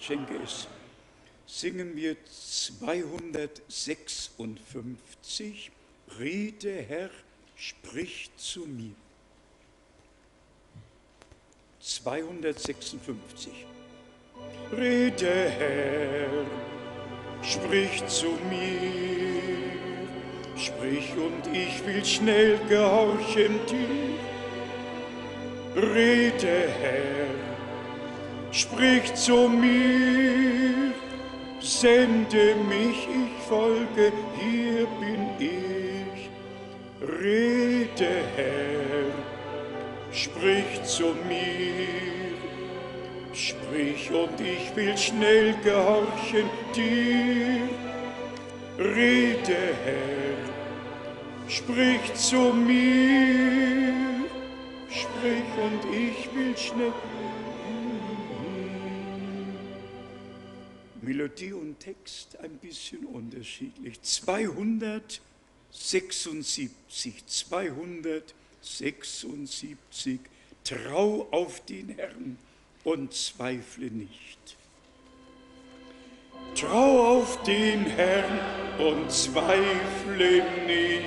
Schenke es, singen wir 256, Rede Herr, sprich zu mir. 256. Rede Herr, sprich zu mir, sprich und ich will schnell gehorchen dir. Rede Herr, sprich zu mir, sende mich, ich folge, hier bin ich. Rede, Herr, sprich zu mir, sprich und ich will schnell gehorchen dir. Rede, Herr, sprich zu mir, sprich und ich will schnell Melodie und Text ein bisschen unterschiedlich. 276, 276, trau auf den Herrn und zweifle nicht. Trau auf den Herrn und zweifle nicht.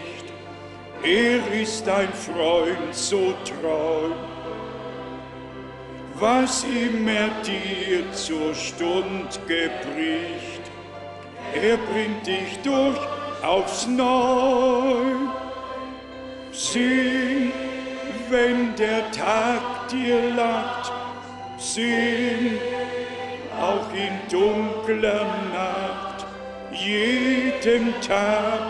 Er ist dein Freund, so treu was ihm er dir zur Stund gebricht. Er bringt dich durch aufs Neu. Sing, wenn der Tag dir lacht, sing, auch in dunkler Nacht, jeden Tag,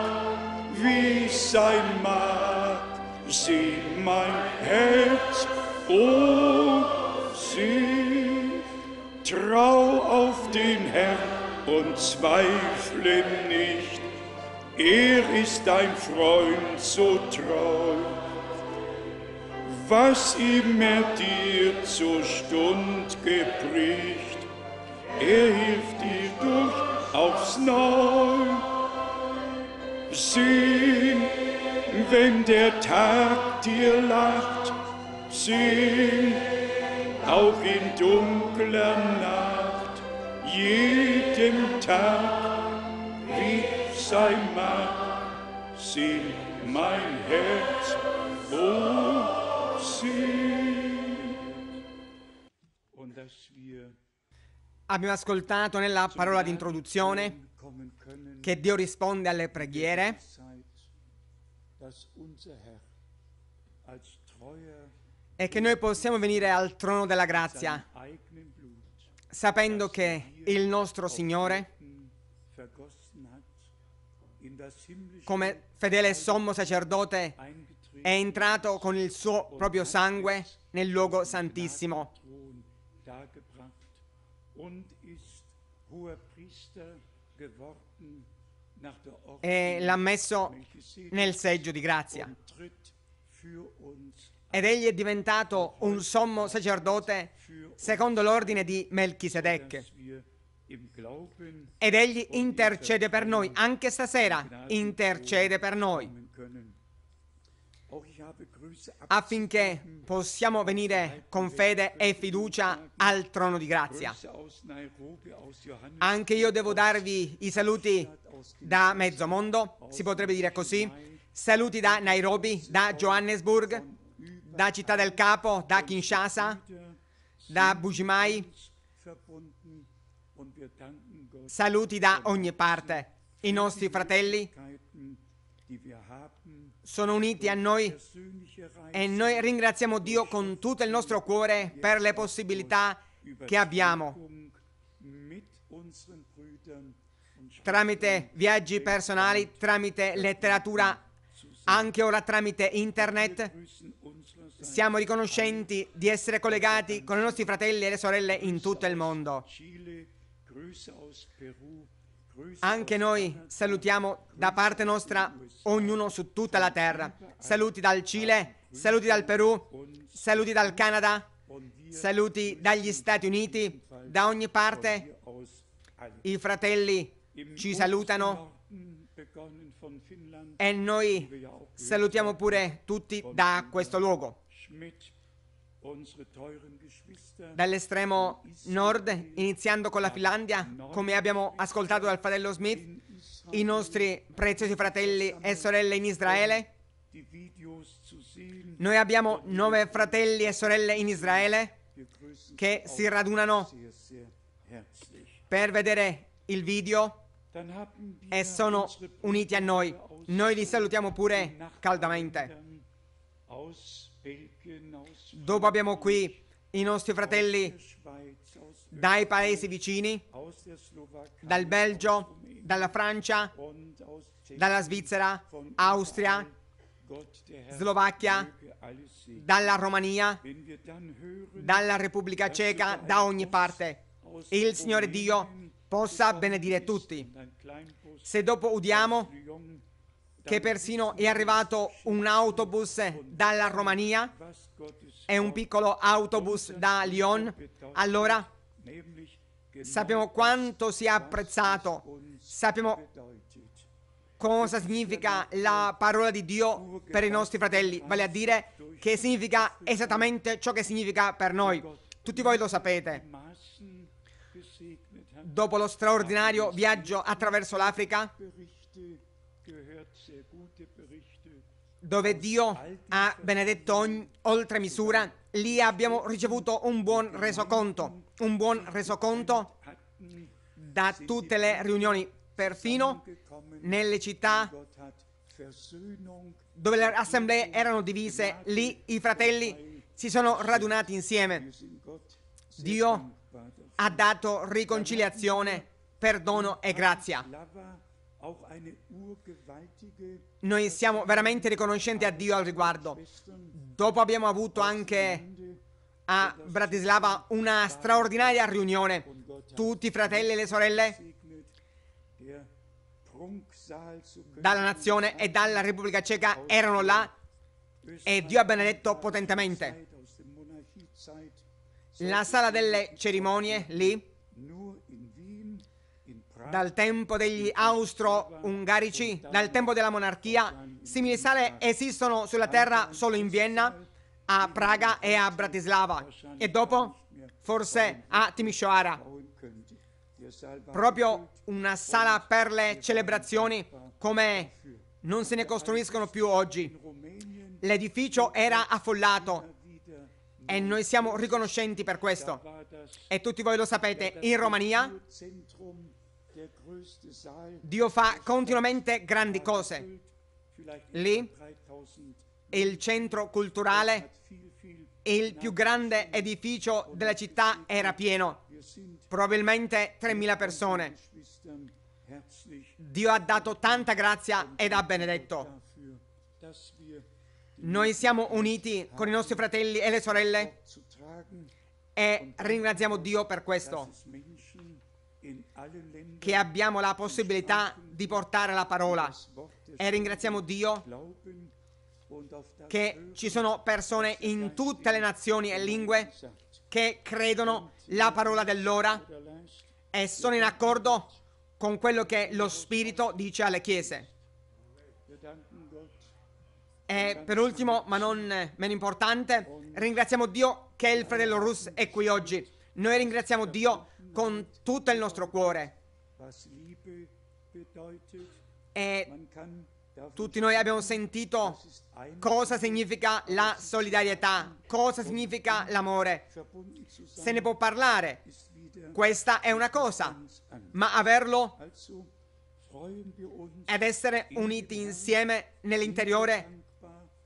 wie sein mag, sing mein Herz, oh sie. Trau auf den Herrn und zweifle nicht, er ist dein Freund so treu. Was ihm er dir zur Stund gebricht, er hilft dir durch aufs Neu. Sing, wenn der Tag dir lacht, sing, auch in dunkler Nacht, jedem Tag, wie sein mag, singt mein Herz, oh, singt. Und dass wir Abbiamo ascoltato nella parola di introduzione che Dio risponde alle preghiere Dass unser Herr è che noi possiamo venire al trono della grazia sapendo che il nostro Signore, come fedele e sommo sacerdote, è entrato con il suo proprio sangue nel luogo santissimo e l'ha messo nel seggio di grazia ed egli è diventato un sommo sacerdote secondo l'ordine di Melchisedec. Ed egli intercede per noi, anche stasera intercede per noi, affinché possiamo venire con fede e fiducia al trono di grazia. Anche io devo darvi i saluti da mezzo mondo, si potrebbe dire così, saluti da Nairobi, da Johannesburg, da Città del Capo, da Kinshasa, da Bujimai. Saluti da ogni parte. I nostri fratelli sono uniti a noi e noi ringraziamo Dio con tutto il nostro cuore per le possibilità che abbiamo tramite viaggi personali, tramite letteratura, anche ora tramite internet. Siamo riconoscenti di essere collegati con i nostri fratelli e le sorelle in tutto il mondo. Anche noi salutiamo da parte nostra ognuno su tutta la terra. Saluti dal Cile, saluti dal Perù, saluti dal Canada, saluti dagli Stati Uniti, da ogni parte. I fratelli ci salutano e noi salutiamo pure tutti da questo luogo. Dall'estremo nord, iniziando con la Finlandia, come abbiamo ascoltato dal fratello Smith, i nostri preziosi fratelli e sorelle in Israele. Noi abbiamo nove fratelli e sorelle in Israele che si radunano per vedere il video e sono uniti a noi. Noi li salutiamo pure caldamente. Dopo abbiamo qui i nostri fratelli dai paesi vicini, dal Belgio, dalla Francia, dalla Svizzera, Austria, Slovacchia, dalla Romania, dalla Repubblica Ceca, da ogni parte. Il Signore Dio possa benedire tutti. Se dopo udiamo che persino è arrivato un autobus dalla Romania è un piccolo autobus da Lyon, allora sappiamo quanto sia apprezzato, sappiamo cosa significa la parola di Dio per i nostri fratelli, vale a dire che significa esattamente ciò che significa per noi. Tutti voi lo sapete. Dopo lo straordinario viaggio attraverso l'Africa, dove Dio ha benedetto ogni, oltre misura, lì abbiamo ricevuto un buon resoconto, un buon resoconto da tutte le riunioni, perfino nelle città dove le assemblee erano divise, lì i fratelli si sono radunati insieme. Dio ha dato riconciliazione, perdono e grazia. Noi siamo veramente riconoscenti a Dio al riguardo. Dopo abbiamo avuto anche a Bratislava una straordinaria riunione. Tutti i fratelli e le sorelle dalla nazione e dalla Repubblica Ceca erano là e Dio ha benedetto potentemente. La sala delle cerimonie lì dal tempo degli austro-ungarici, dal tempo della monarchia, simili sale esistono sulla terra solo in Vienna, a Praga e a Bratislava e dopo forse a Timisoara. Proprio una sala per le celebrazioni come non se ne costruiscono più oggi. L'edificio era affollato e noi siamo riconoscenti per questo. E tutti voi lo sapete, in Romania Dio fa continuamente grandi cose. Lì il centro culturale il più grande edificio della città era pieno, probabilmente 3.000 persone. Dio ha dato tanta grazia ed ha benedetto. Noi siamo uniti con i nostri fratelli e le sorelle e ringraziamo Dio per questo che abbiamo la possibilità di portare la parola e ringraziamo Dio che ci sono persone in tutte le nazioni e lingue che credono la parola dell'ora e sono in accordo con quello che lo Spirito dice alle chiese. E per ultimo, ma non meno importante, ringraziamo Dio che il fratello Rus è qui oggi noi ringraziamo Dio con tutto il nostro cuore. E tutti noi abbiamo sentito cosa significa la solidarietà, cosa significa l'amore. Se ne può parlare, questa è una cosa, ma averlo ed essere uniti insieme nell'interiore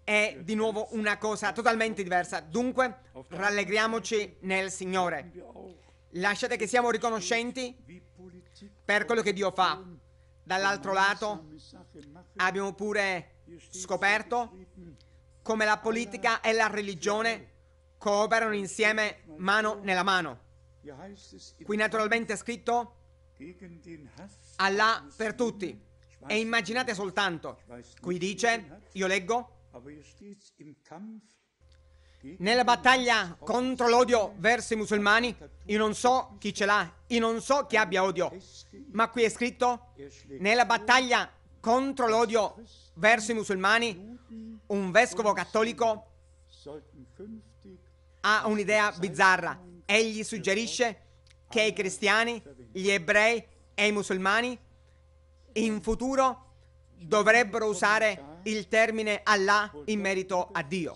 è di nuovo una cosa totalmente diversa. Dunque, rallegriamoci nel Signore. Lasciate che siamo riconoscenti per quello che Dio fa. Dall'altro lato abbiamo pure scoperto come la politica e la religione cooperano insieme mano nella mano. Qui naturalmente è scritto Allah per tutti. E immaginate soltanto, qui dice, io leggo, nella battaglia contro l'odio verso i musulmani, io non so chi ce l'ha, io non so chi abbia odio, ma qui è scritto, nella battaglia contro l'odio verso i musulmani, un vescovo cattolico ha un'idea bizzarra. Egli suggerisce che i cristiani, gli ebrei e i musulmani in futuro dovrebbero usare il termine Allah in merito a Dio.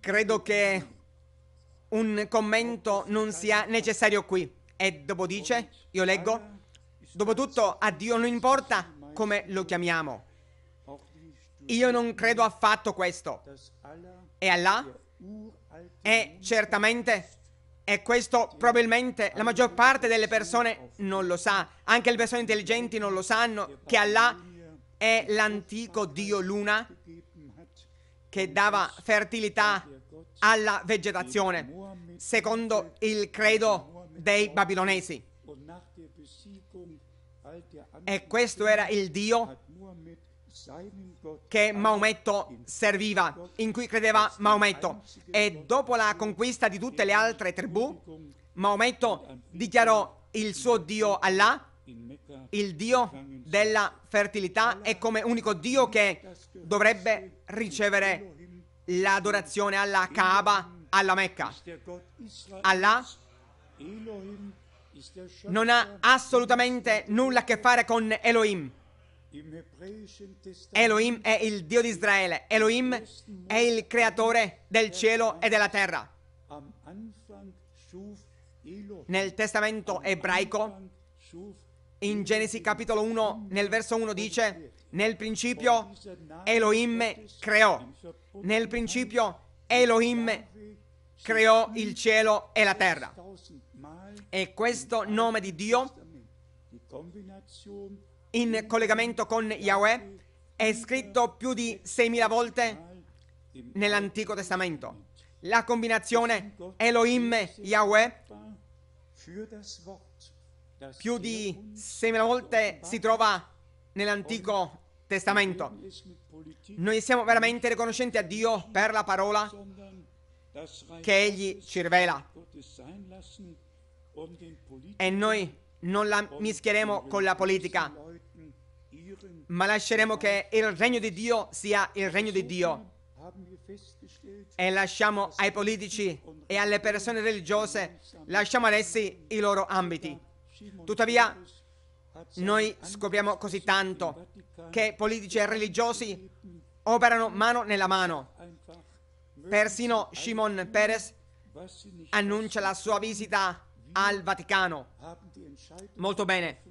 Credo che un commento non sia necessario qui. E dopo dice, io leggo, dopotutto a Dio non importa come lo chiamiamo. Io non credo affatto questo. E Allah è certamente e questo probabilmente la maggior parte delle persone non lo sa, anche le persone intelligenti non lo sanno, che Allah è l'antico dio Luna che dava fertilità alla vegetazione, secondo il credo dei babilonesi. E questo era il dio che Maometto serviva, in cui credeva Maometto. E dopo la conquista di tutte le altre tribù, Maometto dichiarò il suo Dio Allah, il Dio della fertilità, e come unico Dio che dovrebbe ricevere l'adorazione alla Kaaba, alla Mecca. Allah non ha assolutamente nulla a che fare con Elohim Elohim è il Dio di Israele, Elohim è il creatore del cielo e della terra. Nel testamento ebraico, in Genesi capitolo 1, nel verso 1 dice, nel principio Elohim creò, nel principio Elohim creò il cielo e la terra. E questo nome di Dio in collegamento con Yahweh è scritto più di 6.000 volte nell'Antico Testamento. La combinazione Elohim Yahweh più di 6.000 volte si trova nell'Antico Testamento. Noi siamo veramente riconoscenti a Dio per la parola che Egli ci rivela. E noi non la mischieremo con la politica ma lasceremo che il regno di Dio sia il regno di Dio. E lasciamo ai politici e alle persone religiose, lasciamo ad essi i loro ambiti. Tuttavia, noi scopriamo così tanto che politici e religiosi operano mano nella mano. Persino Shimon Peres annuncia la sua visita al Vaticano. Molto bene,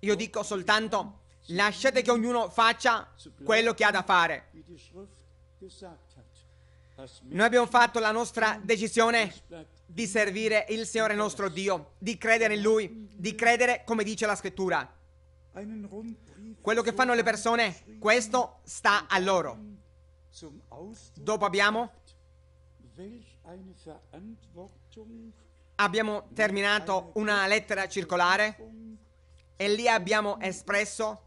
io dico soltanto Lasciate che ognuno faccia quello che ha da fare. Noi abbiamo fatto la nostra decisione di servire il Signore nostro Dio, di credere in Lui, di credere come dice la scrittura. Quello che fanno le persone, questo sta a loro. Dopo abbiamo, abbiamo terminato una lettera circolare e lì abbiamo espresso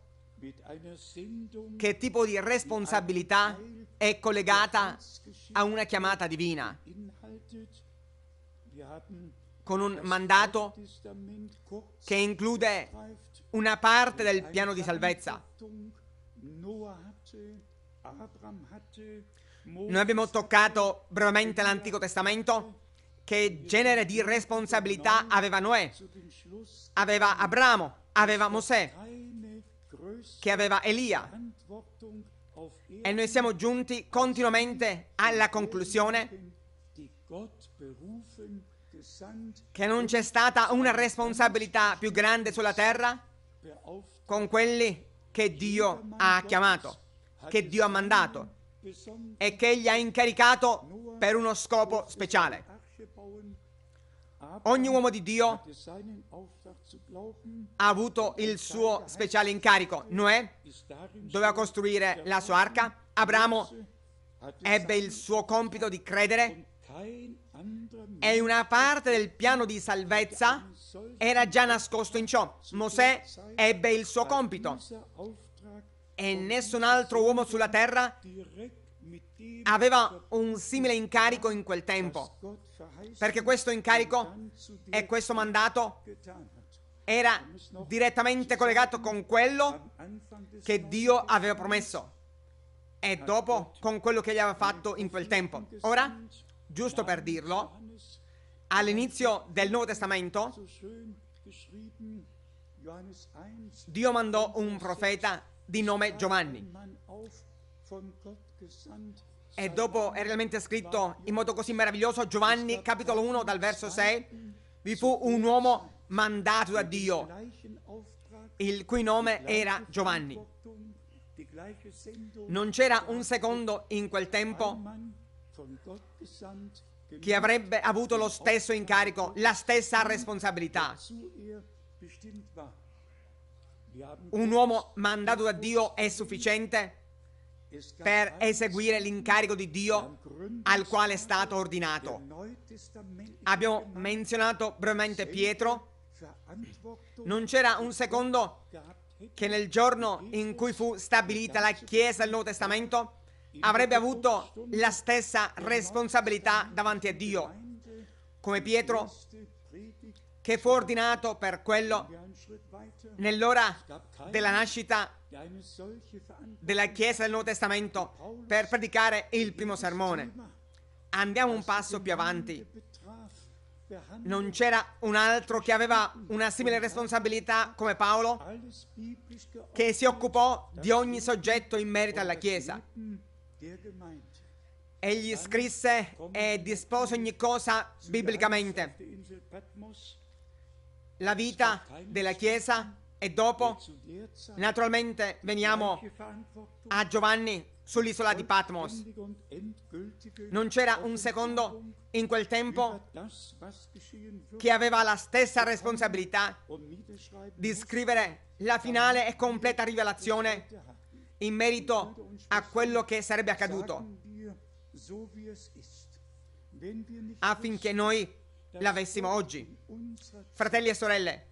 che tipo di responsabilità è collegata a una chiamata divina? Con un mandato che include una parte del piano di salvezza. Noi abbiamo toccato brevemente l'Antico Testamento. Che genere di responsabilità aveva Noè? Aveva Abramo? Aveva Mosè? che aveva Elia. E noi siamo giunti continuamente alla conclusione che non c'è stata una responsabilità più grande sulla terra con quelli che Dio ha chiamato, che Dio ha mandato e che Egli ha incaricato per uno scopo speciale. Ogni uomo di Dio ha avuto il suo speciale incarico. Noè doveva costruire la sua arca, Abramo ebbe il suo compito di credere e una parte del piano di salvezza era già nascosto in ciò. Mosè ebbe il suo compito e nessun altro uomo sulla terra aveva un simile incarico in quel tempo. Perché questo incarico e questo mandato era direttamente collegato con quello che Dio aveva promesso e dopo con quello che gli aveva fatto in quel tempo. Ora, giusto per dirlo, all'inizio del Nuovo Testamento Dio mandò un profeta di nome Giovanni e dopo è realmente scritto in modo così meraviglioso Giovanni capitolo 1 dal verso 6, vi fu un uomo mandato da Dio, il cui nome era Giovanni. Non c'era un secondo in quel tempo che avrebbe avuto lo stesso incarico, la stessa responsabilità. Un uomo mandato da Dio è sufficiente per eseguire l'incarico di Dio al quale è stato ordinato. Abbiamo menzionato brevemente Pietro. Non c'era un secondo che nel giorno in cui fu stabilita la Chiesa del Nuovo Testamento avrebbe avuto la stessa responsabilità davanti a Dio. Come Pietro che fu ordinato per quello nell'ora della nascita della Chiesa del Nuovo Testamento per predicare il primo sermone. Andiamo un passo più avanti. Non c'era un altro che aveva una simile responsabilità come Paolo, che si occupò di ogni soggetto in merito alla Chiesa. Egli scrisse e dispose ogni cosa biblicamente la vita della Chiesa e dopo, naturalmente, veniamo a Giovanni sull'isola di Patmos. Non c'era un secondo in quel tempo che aveva la stessa responsabilità di scrivere la finale e completa rivelazione in merito a quello che sarebbe accaduto affinché noi l'avessimo oggi. Fratelli e sorelle,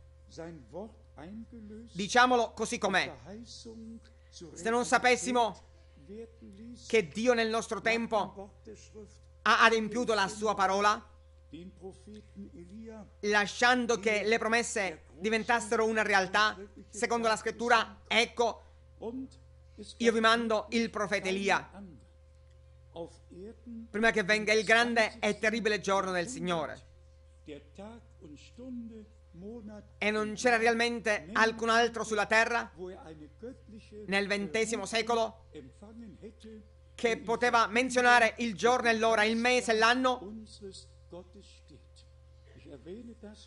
diciamolo così com'è. Se non sapessimo che Dio nel nostro tempo ha adempiuto la sua parola, lasciando che le promesse diventassero una realtà, secondo la scrittura, ecco, io vi mando il profeta Elia, prima che venga il grande e terribile giorno del Signore. E non c'era realmente alcun altro sulla terra er nel XX secolo che poteva menzionare il giorno e l'ora, il mese e l'anno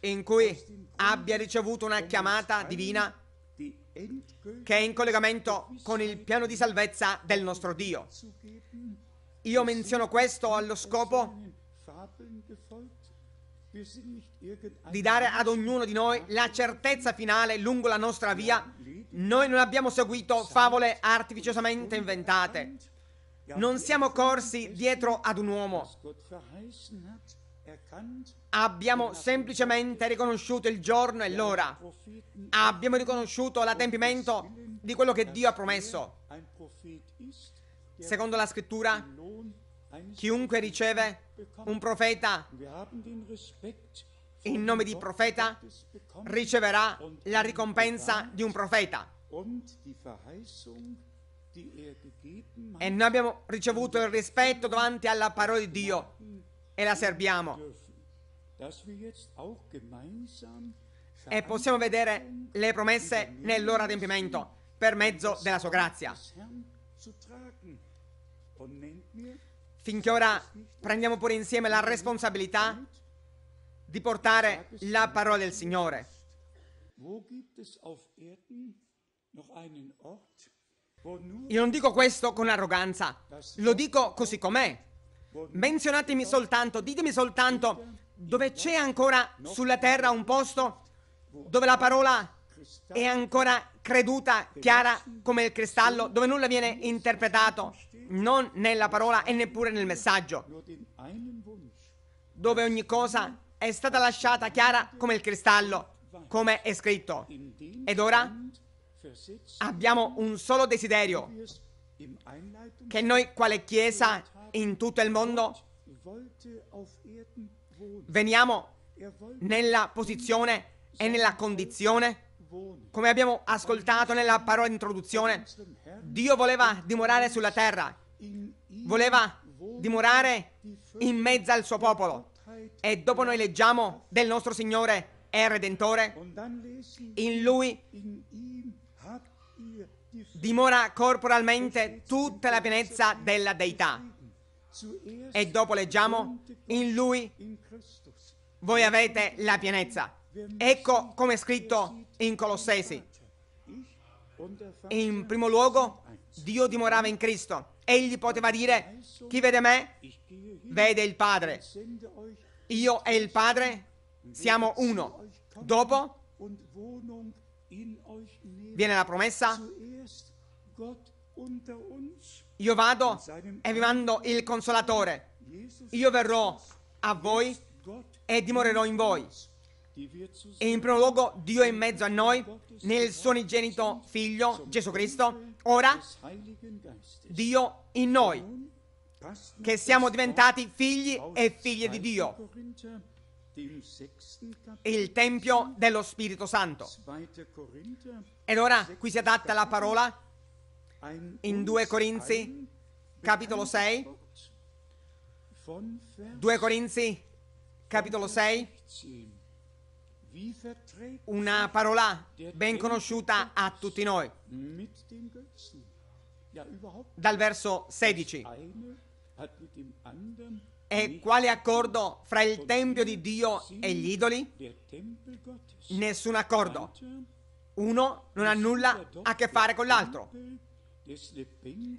in cui abbia ricevuto una chiamata divina che è in collegamento con il piano di salvezza del nostro Dio. Io menziono questo allo scopo di dare ad ognuno di noi la certezza finale lungo la nostra via. Noi non abbiamo seguito favole artificiosamente inventate. Non siamo corsi dietro ad un uomo. Abbiamo semplicemente riconosciuto il giorno e l'ora. Abbiamo riconosciuto l'adempimento di quello che Dio ha promesso. Secondo la scrittura, Chiunque riceve un profeta in nome di profeta riceverà la ricompensa di un profeta. E noi abbiamo ricevuto il rispetto davanti alla parola di Dio e la serviamo. E possiamo vedere le promesse nel loro adempimento per mezzo della sua grazia. Finché ora prendiamo pure insieme la responsabilità di portare la parola del Signore. Io non dico questo con arroganza, lo dico così com'è. Menzionatemi soltanto, ditemi soltanto dove c'è ancora sulla terra un posto dove la parola è ancora creduta, chiara come il cristallo, dove nulla viene interpretato, non nella parola e neppure nel messaggio, dove ogni cosa è stata lasciata chiara come il cristallo, come è scritto. Ed ora abbiamo un solo desiderio, che noi quale Chiesa in tutto il mondo veniamo nella posizione e nella condizione come abbiamo ascoltato nella parola di introduzione, Dio voleva dimorare sulla terra, voleva dimorare in mezzo al suo popolo. E dopo noi leggiamo del nostro Signore e Redentore, in Lui dimora corporalmente tutta la pienezza della Deità. E dopo leggiamo, in Lui voi avete la pienezza. Ecco come è scritto in Colossesi. In primo luogo, Dio dimorava in Cristo. Egli poteva dire, chi vede me, vede il Padre. Io e il Padre siamo uno. Dopo viene la promessa, io vado e vi mando il consolatore. Io verrò a voi e dimorerò in voi. E in primo luogo Dio è in mezzo a noi nel suo unigenito Figlio Gesù Cristo. Ora Dio in noi, che siamo diventati figli e figlie di Dio. Il Tempio dello Spirito Santo. Ed ora qui si adatta la parola in 2 Corinzi capitolo 6. 2 Corinzi capitolo 6 una parola ben conosciuta a tutti noi. Dal verso 16. E quale accordo fra il Tempio di Dio e gli idoli? Nessun accordo. Uno non ha nulla a che fare con l'altro.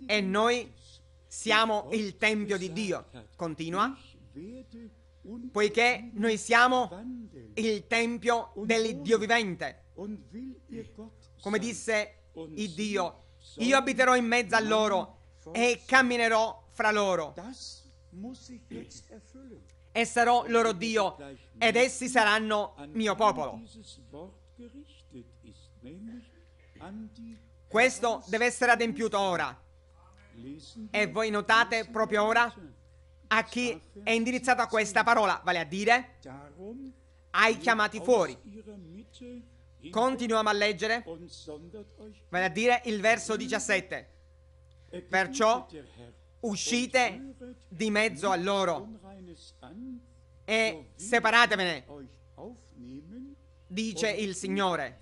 E noi siamo il Tempio di Dio. Continua poiché noi siamo il tempio dell'Iddio vivente. Come disse il Dio, io abiterò in mezzo a loro e camminerò fra loro e sarò loro Dio ed essi saranno mio popolo. Questo deve essere adempiuto ora. E voi notate proprio ora a chi è indirizzata questa parola, vale a dire ai chiamati fuori. Continuiamo a leggere, vale a dire il verso 17. Perciò uscite di mezzo a loro e separatevene, dice il Signore,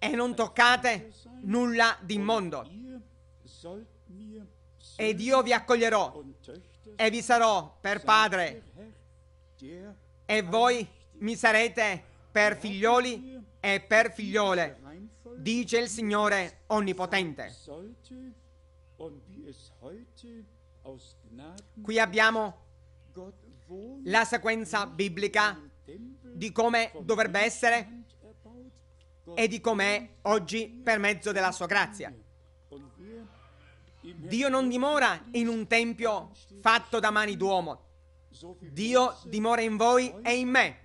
e non toccate nulla di immondo. Ed io vi accoglierò e vi sarò per padre e voi mi sarete per figlioli e per figliole, dice il Signore Onnipotente. Qui abbiamo la sequenza biblica di come dovrebbe essere e di com'è oggi per mezzo della sua grazia. Dio non dimora in un tempio fatto da mani d'uomo. Dio dimora in voi e in me.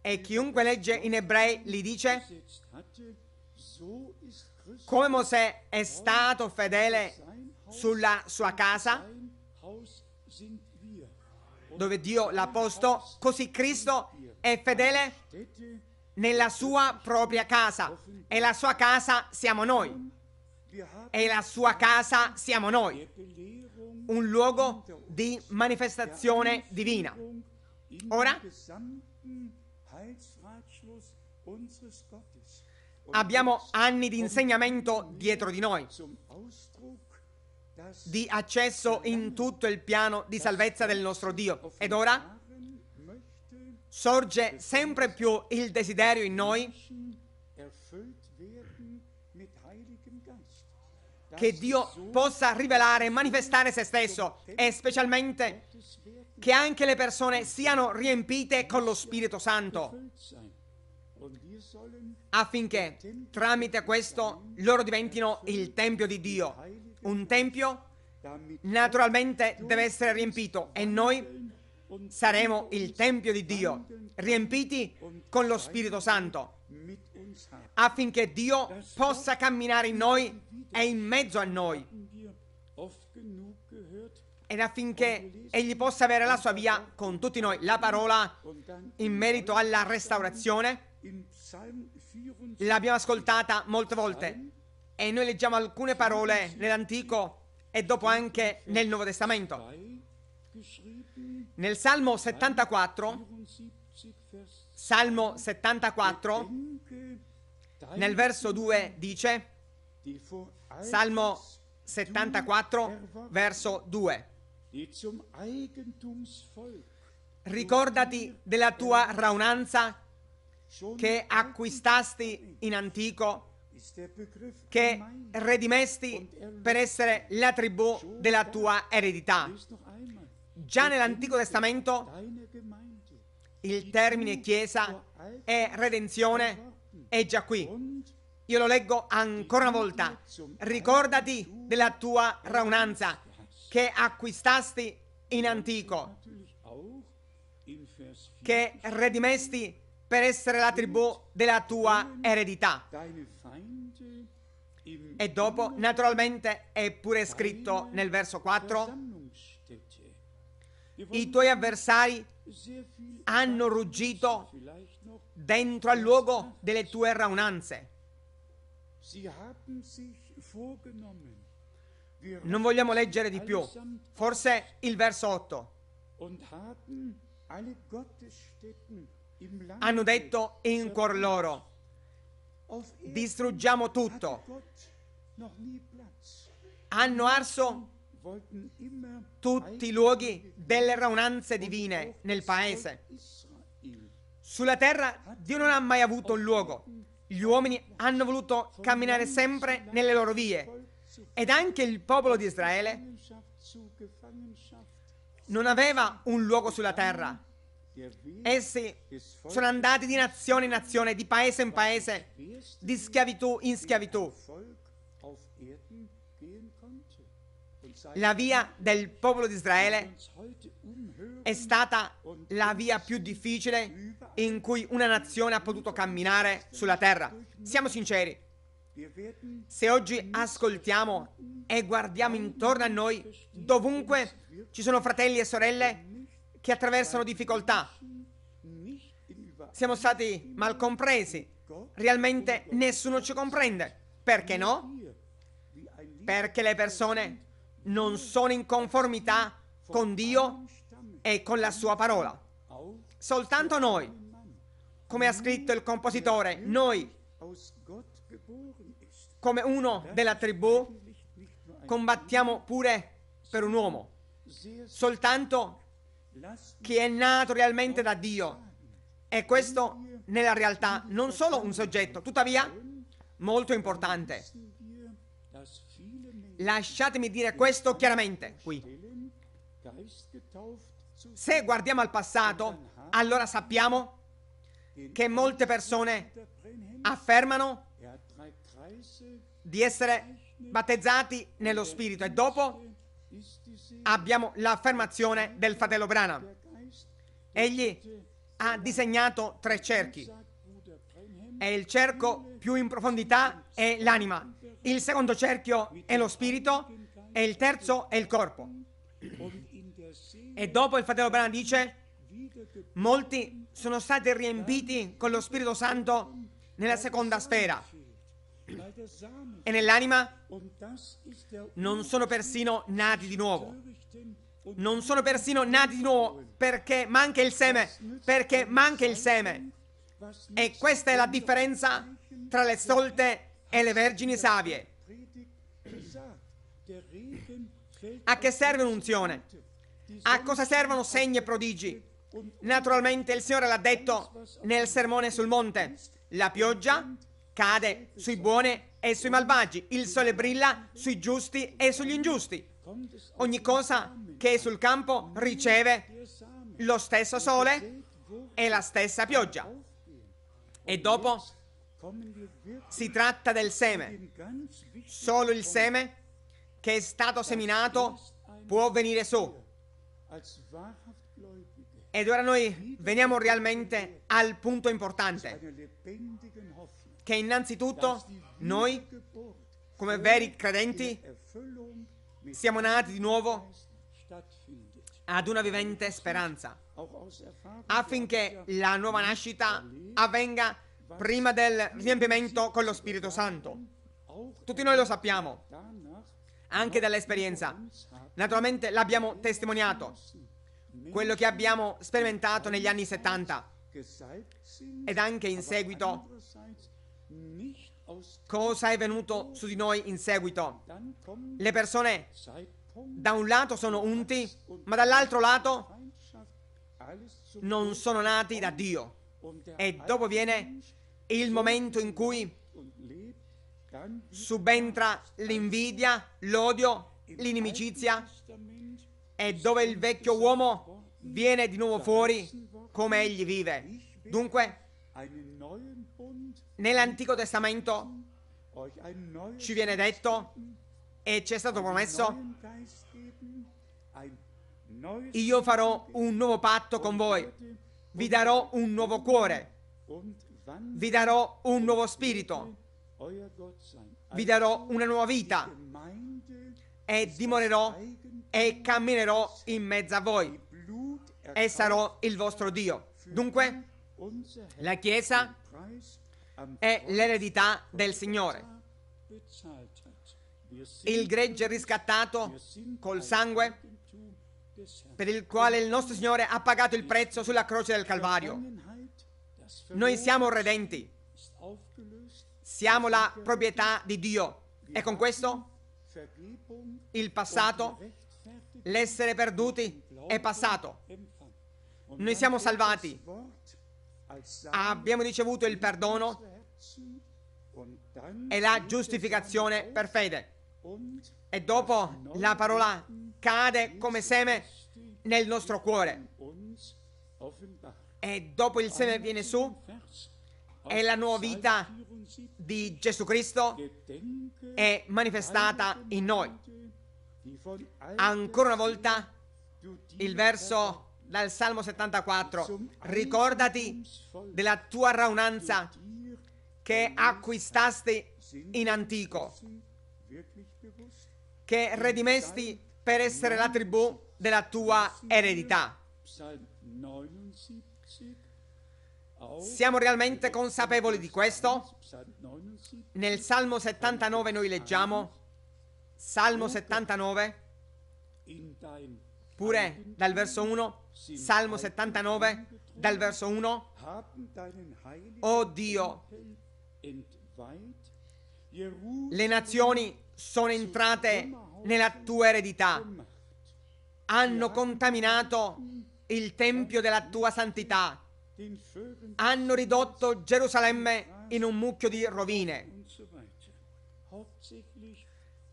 E chiunque legge in ebrei li dice, come Mosè è stato fedele sulla sua casa, dove Dio l'ha posto, così Cristo è fedele nella sua propria casa e la sua casa siamo noi e la sua casa siamo noi, un luogo di manifestazione divina. Ora abbiamo anni di insegnamento dietro di noi, di accesso in tutto il piano di salvezza del nostro Dio. Ed ora sorge sempre più il desiderio in noi che Dio possa rivelare e manifestare se stesso e specialmente che anche le persone siano riempite con lo Spirito Santo affinché tramite questo loro diventino il Tempio di Dio. Un Tempio naturalmente deve essere riempito e noi saremo il Tempio di Dio, riempiti con lo Spirito Santo affinché Dio possa camminare in noi e in mezzo a noi ed affinché Egli possa avere la sua via con tutti noi. La parola in merito alla restaurazione l'abbiamo ascoltata molte volte e noi leggiamo alcune parole nell'Antico e dopo anche nel Nuovo Testamento. Nel Salmo 74, Salmo 74, nel verso 2 dice, Salmo 74, verso 2, ricordati della tua raunanza che acquistasti in antico, che redimesti er per essere la tribù della tua eredità. Er Già er nell'Antico Testamento il termine Chiesa e redenzione è già qui. Io lo leggo ancora una volta. Ricordati della tua raunanza che acquistasti in antico, che redimesti per essere la tribù della tua eredità. E dopo, naturalmente, è pure scritto nel verso 4, i tuoi avversari hanno ruggito dentro al luogo delle tue raunanze. Non vogliamo leggere di più, forse il verso 8. Hanno detto in cuor loro, distruggiamo tutto. Hanno arso tutti i luoghi delle raunanze divine nel paese. Sulla terra Dio non ha mai avuto un luogo. Gli uomini hanno voluto camminare sempre nelle loro vie. Ed anche il popolo di Israele non aveva un luogo sulla terra. Essi sono andati di nazione in nazione, di paese in paese, di schiavitù in schiavitù. La via del popolo di Israele è stata la via più difficile in cui una nazione ha potuto camminare sulla terra. Siamo sinceri. Se oggi ascoltiamo e guardiamo intorno a noi, dovunque ci sono fratelli e sorelle che attraversano difficoltà, siamo stati mal compresi, realmente nessuno ci comprende. Perché no? Perché le persone non sono in conformità con Dio e con la sua parola. Soltanto noi, come ha scritto il compositore, noi, come uno della tribù, combattiamo pure per un uomo. Soltanto chi è nato realmente da Dio. E questo nella realtà non solo un soggetto, tuttavia molto importante. Lasciatemi dire questo chiaramente qui. Se guardiamo al passato, allora sappiamo che molte persone affermano di essere battezzati nello Spirito e dopo abbiamo l'affermazione del fratello Brana. Egli ha disegnato tre cerchi e il cerco più in profondità è l'anima, il secondo cerchio è lo spirito e il terzo è il corpo. E dopo il fratello Branham dice, molti sono stati riempiti con lo Spirito Santo nella seconda sfera e nell'anima non sono persino nati di nuovo. Non sono persino nati di nuovo perché manca il seme, perché manca il seme. E questa è la differenza tra le stolte e le vergini savie. A che serve un'unzione? A cosa servono segni e prodigi? Naturalmente il Signore l'ha detto nel sermone sul monte. La pioggia cade sui buoni e sui malvagi, il sole brilla sui giusti e sugli ingiusti. Ogni cosa che è sul campo riceve lo stesso sole e la stessa pioggia. E dopo si tratta del seme. Solo il seme che è stato seminato può venire su. Ed ora noi veniamo realmente al punto importante, che innanzitutto noi, come veri credenti, siamo nati di nuovo ad una vivente speranza, affinché la nuova nascita avvenga prima del riempimento con lo Spirito Santo. Tutti noi lo sappiamo anche dall'esperienza. Naturalmente l'abbiamo testimoniato, quello che abbiamo sperimentato negli anni 70 ed anche in seguito cosa è venuto su di noi in seguito. Le persone da un lato sono unti, ma dall'altro lato non sono nati da Dio. E dopo viene il momento in cui subentra l'invidia, l'odio, l'inimicizia. e dove il vecchio uomo viene di nuovo fuori come egli vive. Dunque, nell'Antico Testamento ci viene detto e ci è stato promesso, io farò un nuovo patto con voi, vi darò un nuovo cuore, vi darò un nuovo spirito vi darò una nuova vita e dimorerò e camminerò in mezzo a voi e sarò il vostro Dio. Dunque, la Chiesa è l'eredità del Signore. Il gregge riscattato col sangue per il quale il nostro Signore ha pagato il prezzo sulla croce del Calvario. Noi siamo redenti. Siamo la proprietà di Dio. E con questo il passato, l'essere perduti è passato. Noi siamo salvati. Abbiamo ricevuto il perdono e la giustificazione per fede. E dopo la parola cade come seme nel nostro cuore. E dopo il seme viene su è la nuova vita di Gesù Cristo è manifestata in noi. Ancora una volta il verso dal Salmo 74, ricordati della tua raunanza che acquistasti in antico, che redimesti per essere la tribù della tua eredità. Siamo realmente consapevoli di questo? Nel Salmo 79 noi leggiamo, Salmo 79, pure dal verso 1, Salmo 79, dal verso 1, Oh Dio, le nazioni sono entrate nella tua eredità, hanno contaminato il tempio della tua santità hanno ridotto Gerusalemme in un mucchio di rovine,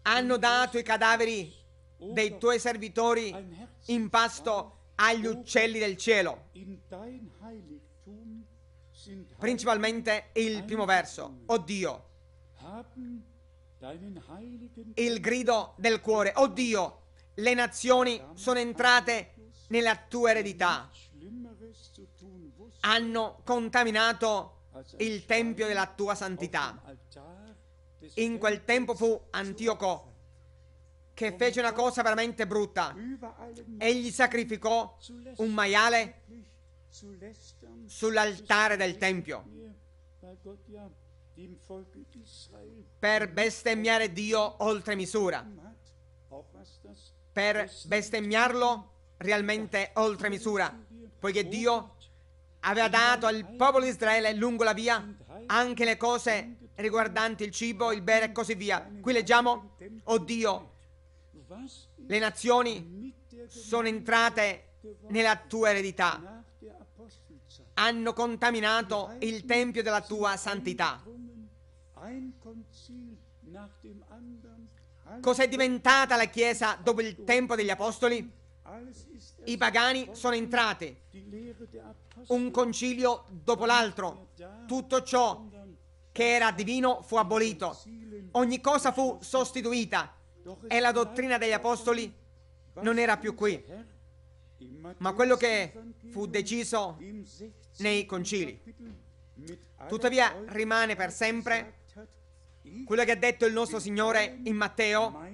hanno dato i cadaveri dei tuoi servitori in pasto agli uccelli del cielo. Principalmente il primo verso, oh Dio, il grido del cuore, oh Dio, le nazioni sono entrate nella tua eredità hanno contaminato ah, il tempio della tua santità. In quel tempo fu Antioco che fece una cosa veramente brutta. Egli sacrificò un maiale sull'altare del tempio per bestemmiare Dio oltre misura, per bestemmiarlo realmente oltre misura, poiché Dio aveva dato al popolo di Israele lungo la via anche le cose riguardanti il cibo, il bere e così via. Qui leggiamo, oh Dio, le nazioni sono entrate nella tua eredità, hanno contaminato il tempio della tua santità. Cos'è diventata la Chiesa dopo il tempo degli Apostoli? I pagani sono entrati un concilio dopo l'altro. Tutto ciò che era divino fu abolito. Ogni cosa fu sostituita e la dottrina degli apostoli non era più qui, ma quello che fu deciso nei concili. Tuttavia rimane per sempre quello che ha detto il nostro Signore in Matteo,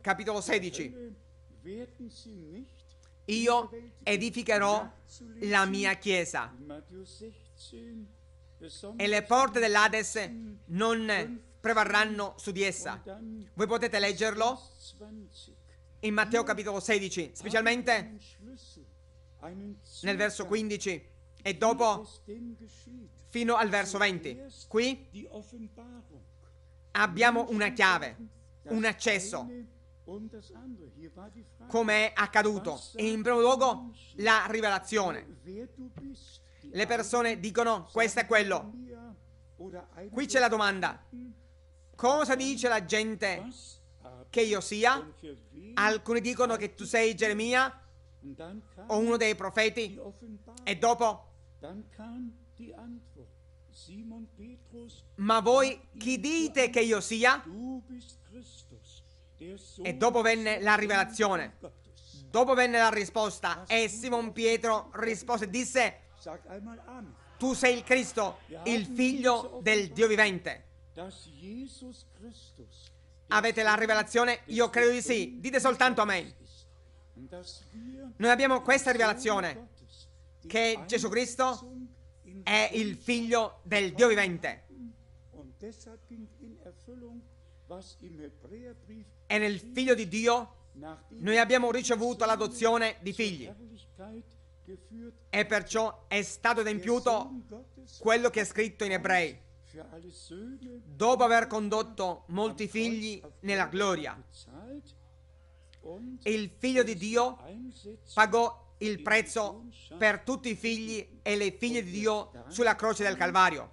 capitolo 16 io edificherò la mia chiesa e le porte dell'Ades non prevarranno su di essa. Voi potete leggerlo in Matteo capitolo 16, specialmente nel verso 15 e dopo fino al verso 20. Qui abbiamo una chiave, un accesso come è accaduto. E in primo luogo la rivelazione. Le persone dicono questo è quello. Qui c'è la domanda. Cosa dice la gente che io sia? Alcuni dicono che tu sei Geremia o uno dei profeti. E dopo? Ma voi chi dite che io sia? E dopo venne la rivelazione. Dopo venne la risposta. E Simon Pietro rispose e disse, tu sei il Cristo, il figlio del Dio vivente. Avete la rivelazione? Io credo di sì. Dite soltanto a me. Noi abbiamo questa rivelazione che Gesù Cristo è il figlio del Dio vivente. E nel Figlio di Dio noi abbiamo ricevuto l'adozione di figli. E perciò è stato adempiuto quello che è scritto in Ebrei. Dopo aver condotto molti figli nella gloria, il figlio di Dio pagò il prezzo per tutti i figli e le figlie di Dio er sulla croce del Calvario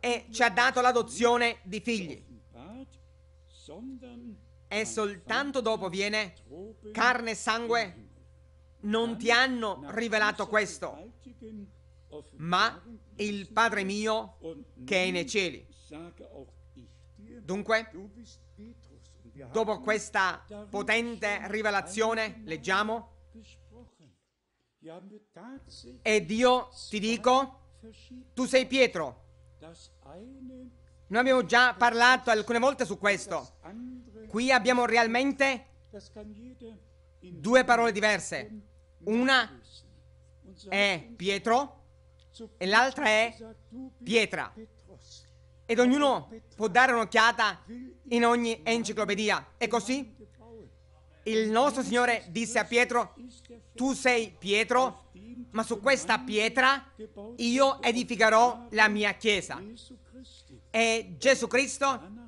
e ci ha dato l'adozione di figli. E soltanto dopo viene carne e sangue non ti hanno rivelato questo, ma il Padre mio che è nei cieli. Dunque, dopo questa potente rivelazione, leggiamo, e Dio ti dico, tu sei Pietro, noi abbiamo già parlato alcune volte su questo. Qui abbiamo realmente due parole diverse. Una è Pietro e l'altra è pietra. Ed ognuno può dare un'occhiata in ogni enciclopedia. È così il nostro Signore disse a Pietro, tu sei Pietro, ma su questa pietra io edificherò la mia chiesa. E Gesù Cristo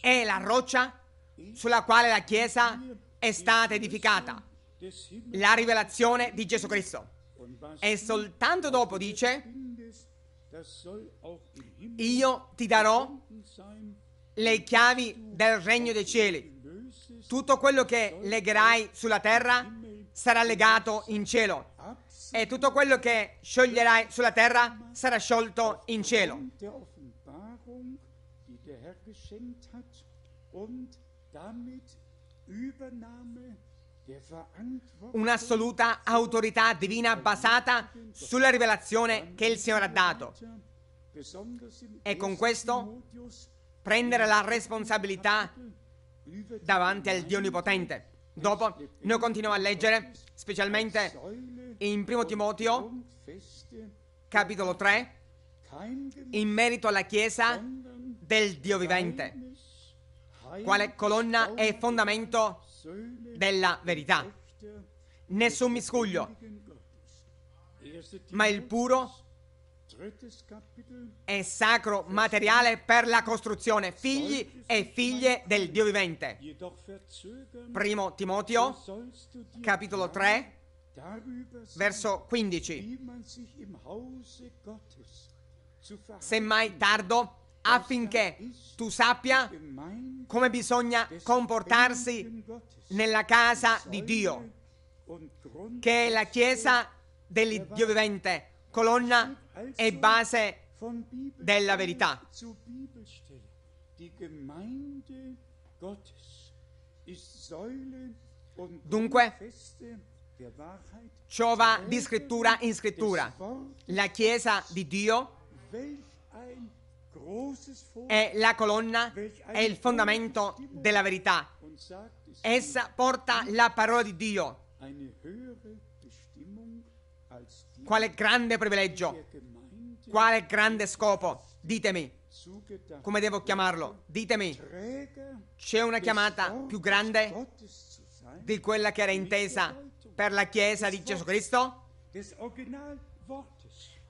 è la roccia sulla quale la chiesa è stata edificata. La rivelazione di Gesù Cristo. E soltanto dopo dice, io ti darò le chiavi del regno dei cieli tutto quello che legherai sulla terra sarà legato in cielo e tutto quello che scioglierai sulla terra sarà sciolto in cielo. Un'assoluta autorità divina basata sulla rivelazione che il Signore ha dato. E con questo prendere la responsabilità davanti al Dio Onnipotente. Dopo, noi continuiamo a leggere, specialmente in 1 Timoteo, capitolo 3, in merito alla Chiesa del Dio vivente, quale colonna e fondamento della verità. Nessun miscuglio, ma il puro è sacro materiale per la costruzione, figli e figlie del Dio vivente. Primo Timoteo, capitolo 3, verso 15. Semmai tardo affinché tu sappia come bisogna comportarsi nella casa di Dio, che è la chiesa del Dio vivente, colonna è base della verità. Dunque, ciò va di scrittura in scrittura. La Chiesa di Dio è la colonna, è il fondamento della verità. Essa porta la parola di Dio quale grande privilegio. Quale grande scopo. Ditemi. Come devo chiamarlo? Ditemi. C'è una chiamata più grande di quella che era intesa per la Chiesa di Gesù Cristo?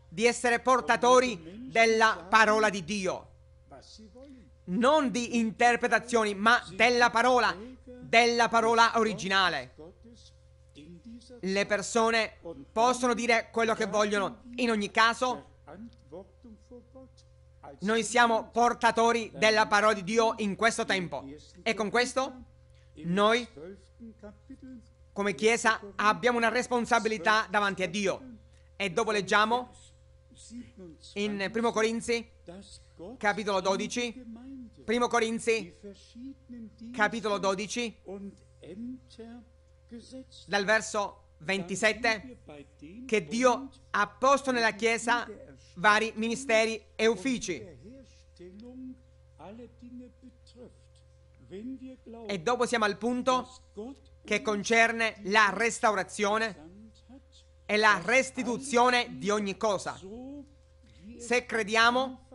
Di essere portatori della parola di Dio. Non di interpretazioni, ma della parola, della parola originale le persone possono dire quello che vogliono. In ogni caso, noi siamo portatori della parola di Dio in questo tempo. E con questo noi, come Chiesa, abbiamo una responsabilità davanti a Dio. E dopo leggiamo in 1 Corinzi, capitolo 12, 1 Corinzi, capitolo 12, dal verso 27 che Dio ha posto nella Chiesa vari ministeri e uffici. E dopo siamo al punto che concerne la restaurazione e la restituzione di ogni cosa. Se crediamo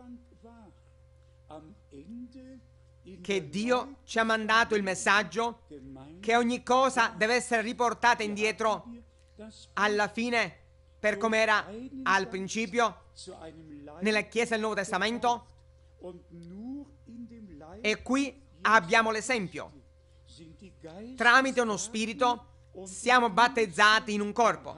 che Dio ci ha mandato il messaggio che ogni cosa deve essere riportata indietro alla fine, per come era al principio, nella Chiesa del Nuovo Testamento, e qui abbiamo l'esempio. Tramite uno spirito siamo battezzati in un corpo.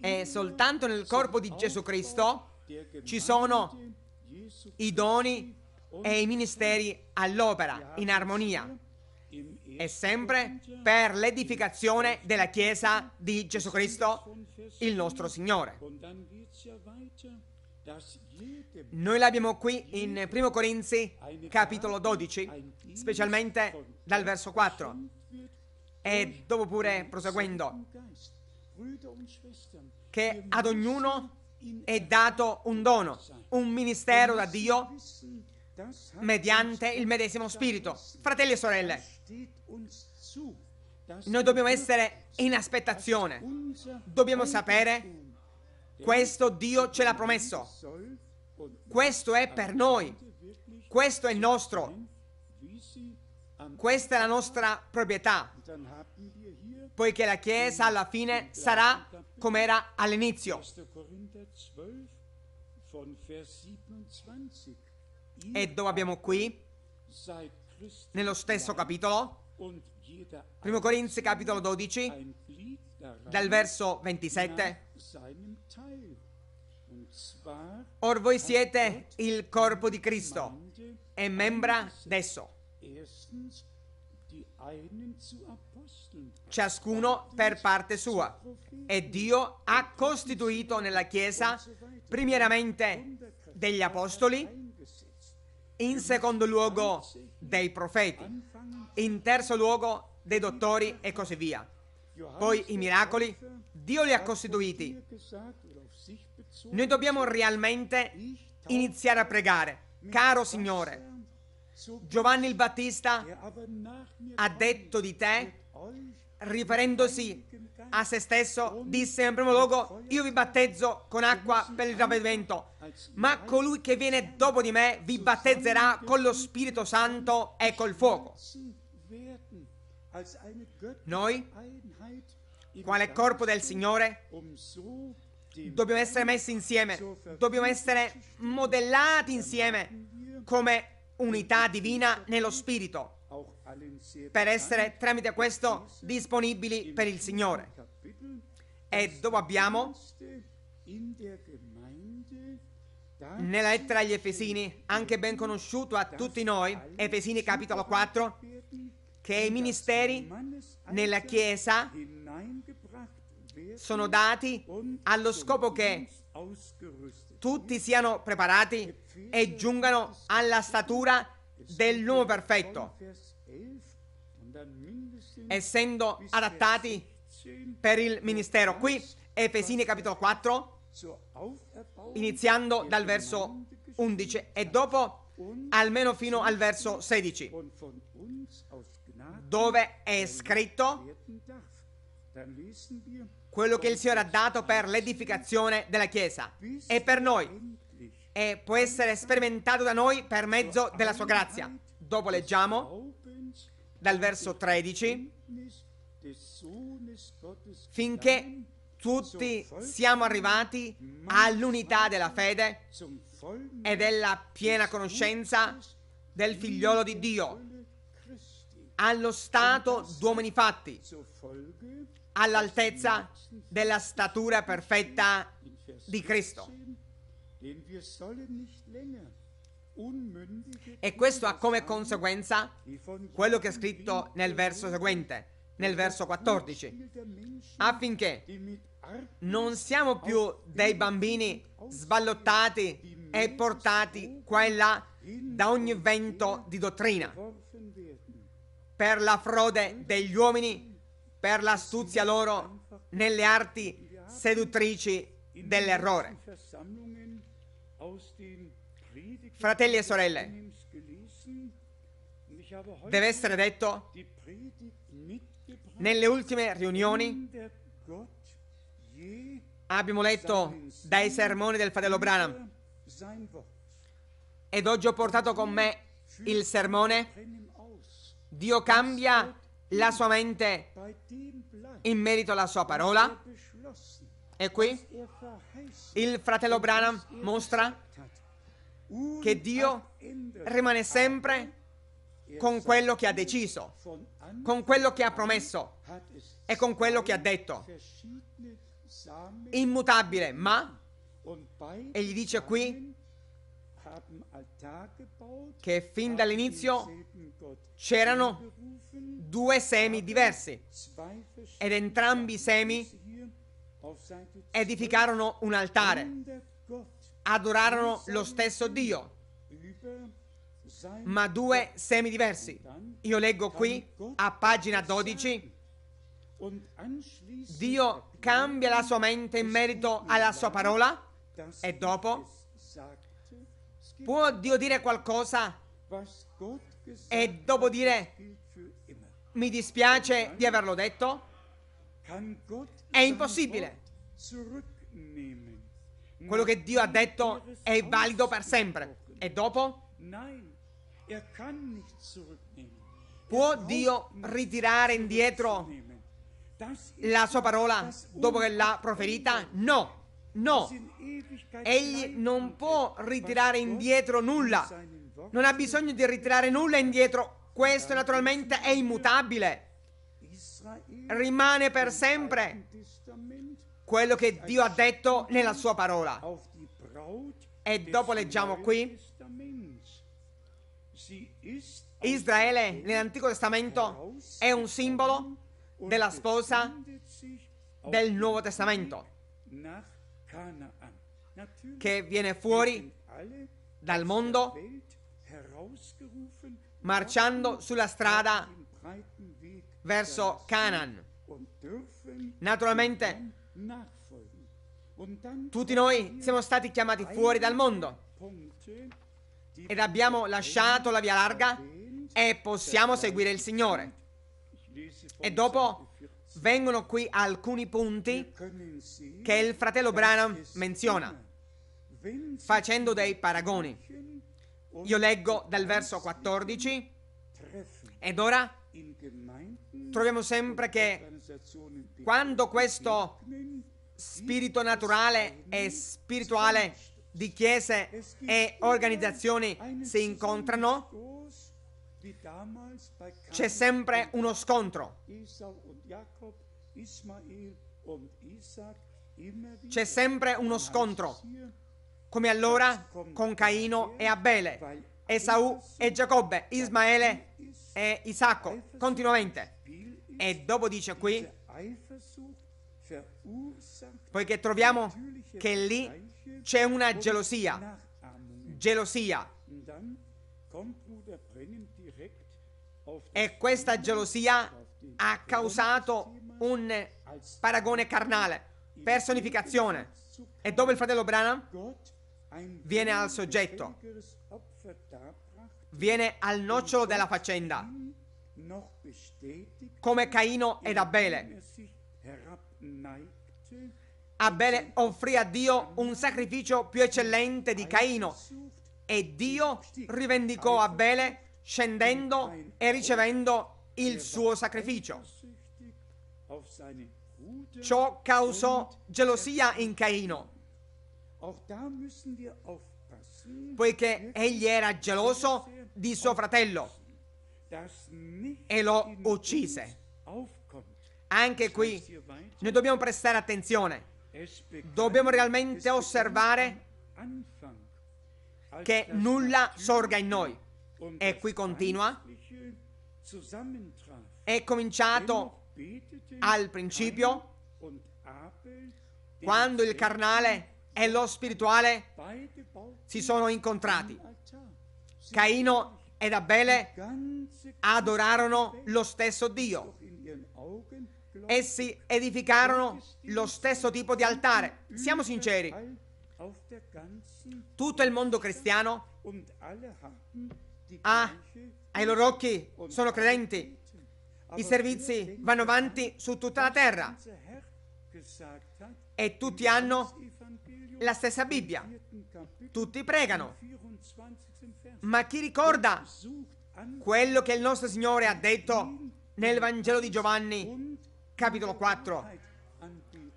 E soltanto nel corpo di Gesù Cristo ci sono i doni e i ministeri all'opera, in armonia e sempre per l'edificazione della Chiesa di Gesù Cristo, il nostro Signore. Noi l'abbiamo qui in 1 Corinzi capitolo 12, specialmente dal verso 4 e dopo pure proseguendo, che ad ognuno è dato un dono, un ministero da Dio mediante il medesimo spirito. Fratelli e sorelle, noi dobbiamo essere in aspettazione, dobbiamo sapere questo Dio ce l'ha promesso, questo è per noi, questo è il nostro, questa è la nostra proprietà, poiché la Chiesa alla fine sarà come era all'inizio. E dove abbiamo qui? Nello stesso capitolo, 1 Corinzi capitolo 12, dal verso 27. Or voi siete il corpo di Cristo e membra d'esso. Ciascuno per parte sua. E Dio ha costituito nella Chiesa primieramente degli apostoli, in secondo luogo dei profeti, in terzo luogo dei dottori e così via. Poi i miracoli, Dio li ha costituiti. Noi dobbiamo realmente iniziare a pregare. Caro Signore, Giovanni il Battista ha detto di te riferendosi a se stesso, disse in primo luogo, io vi battezzo con acqua per il ravvedimento, ma colui che viene dopo di me vi battezzerà con lo Spirito Santo e col fuoco. Noi, quale corpo del Signore, dobbiamo essere messi insieme, dobbiamo essere modellati insieme come unità divina nello Spirito per essere tramite questo disponibili per il Signore. E dopo abbiamo nella lettera agli Efesini, anche ben conosciuto a tutti noi, Efesini capitolo 4, che i ministeri nella Chiesa sono dati allo scopo che tutti siano preparati e giungano alla statura del nuovo perfetto essendo adattati per il ministero. Qui Efesini capitolo 4, iniziando dal verso 11 e dopo almeno fino al verso 16, dove è scritto quello che il Signore ha dato per l'edificazione della Chiesa e per noi e può essere sperimentato da noi per mezzo della sua grazia. Dopo leggiamo dal verso 13, finché tutti siamo arrivati all'unità della fede e della piena conoscenza del figliolo di Dio, allo stato d'uomini fatti, all'altezza della statura perfetta di Cristo. E questo ha come conseguenza quello che è scritto nel verso seguente, nel verso 14, affinché non siamo più dei bambini sballottati e portati qua e là da ogni vento di dottrina, per la frode degli uomini, per l'astuzia loro nelle arti seduttrici dell'errore. Fratelli e sorelle, deve essere detto nelle ultime riunioni abbiamo letto dai sermoni del fratello Branham ed oggi ho portato con me il sermone Dio cambia la sua mente in merito alla sua parola e qui il fratello Branham mostra che Dio rimane sempre con quello che ha deciso, con quello che ha promesso e con quello che ha detto. Immutabile, ma, e gli dice qui, che fin dall'inizio c'erano due semi diversi ed entrambi i semi edificarono un altare adorarono lo stesso Dio, ma due semi diversi. Io leggo qui a pagina 12. Dio cambia la sua mente in merito alla sua parola e dopo può Dio dire qualcosa e dopo dire mi dispiace di averlo detto? È impossibile. Quello che Dio ha detto è valido per sempre. E dopo? Può Dio ritirare indietro la sua parola dopo che l'ha proferita? No, no. Egli non può ritirare indietro nulla. Non ha bisogno di ritirare nulla indietro. Questo naturalmente è immutabile. Rimane per sempre quello che Dio ha detto nella sua parola. E dopo leggiamo qui, Israele nell'Antico Testamento è un simbolo della sposa del Nuovo Testamento che viene fuori dal mondo marciando sulla strada verso Canaan. Naturalmente tutti noi siamo stati chiamati fuori dal mondo ed abbiamo lasciato la via larga e possiamo seguire il Signore. E dopo vengono qui alcuni punti che il fratello Branham menziona, facendo dei paragoni. Io leggo dal verso 14 ed ora troviamo sempre che quando questo spirito naturale e spirituale di chiese e organizzazioni si incontrano, c'è sempre uno scontro. C'è sempre uno scontro, come allora con Caino e Abele, Esau e Giacobbe, Ismaele e Isacco, continuamente. E dopo dice qui, Poiché troviamo che lì c'è una gelosia. Gelosia. E questa gelosia ha causato un paragone carnale, personificazione. E dove il fratello Branham viene al soggetto, viene al nocciolo della faccenda, come Caino ed Abele. Abele offrì a Dio un sacrificio più eccellente di Caino e Dio rivendicò Abele scendendo e ricevendo il suo sacrificio. Ciò causò gelosia in Caino, poiché egli era geloso di suo fratello e lo uccise. Anche qui noi dobbiamo prestare attenzione. Dobbiamo realmente osservare che nulla sorga in noi. E qui continua. È cominciato al principio, quando il carnale e lo spirituale si sono incontrati. Caino ed Abele adorarono lo stesso Dio, Essi edificarono lo stesso tipo di altare. Siamo sinceri, tutto il mondo cristiano ha ai loro occhi, sono credenti. I servizi vanno avanti su tutta la terra e tutti hanno la stessa Bibbia. Tutti pregano. Ma chi ricorda quello che il nostro Signore ha detto nel Vangelo di Giovanni capitolo 4,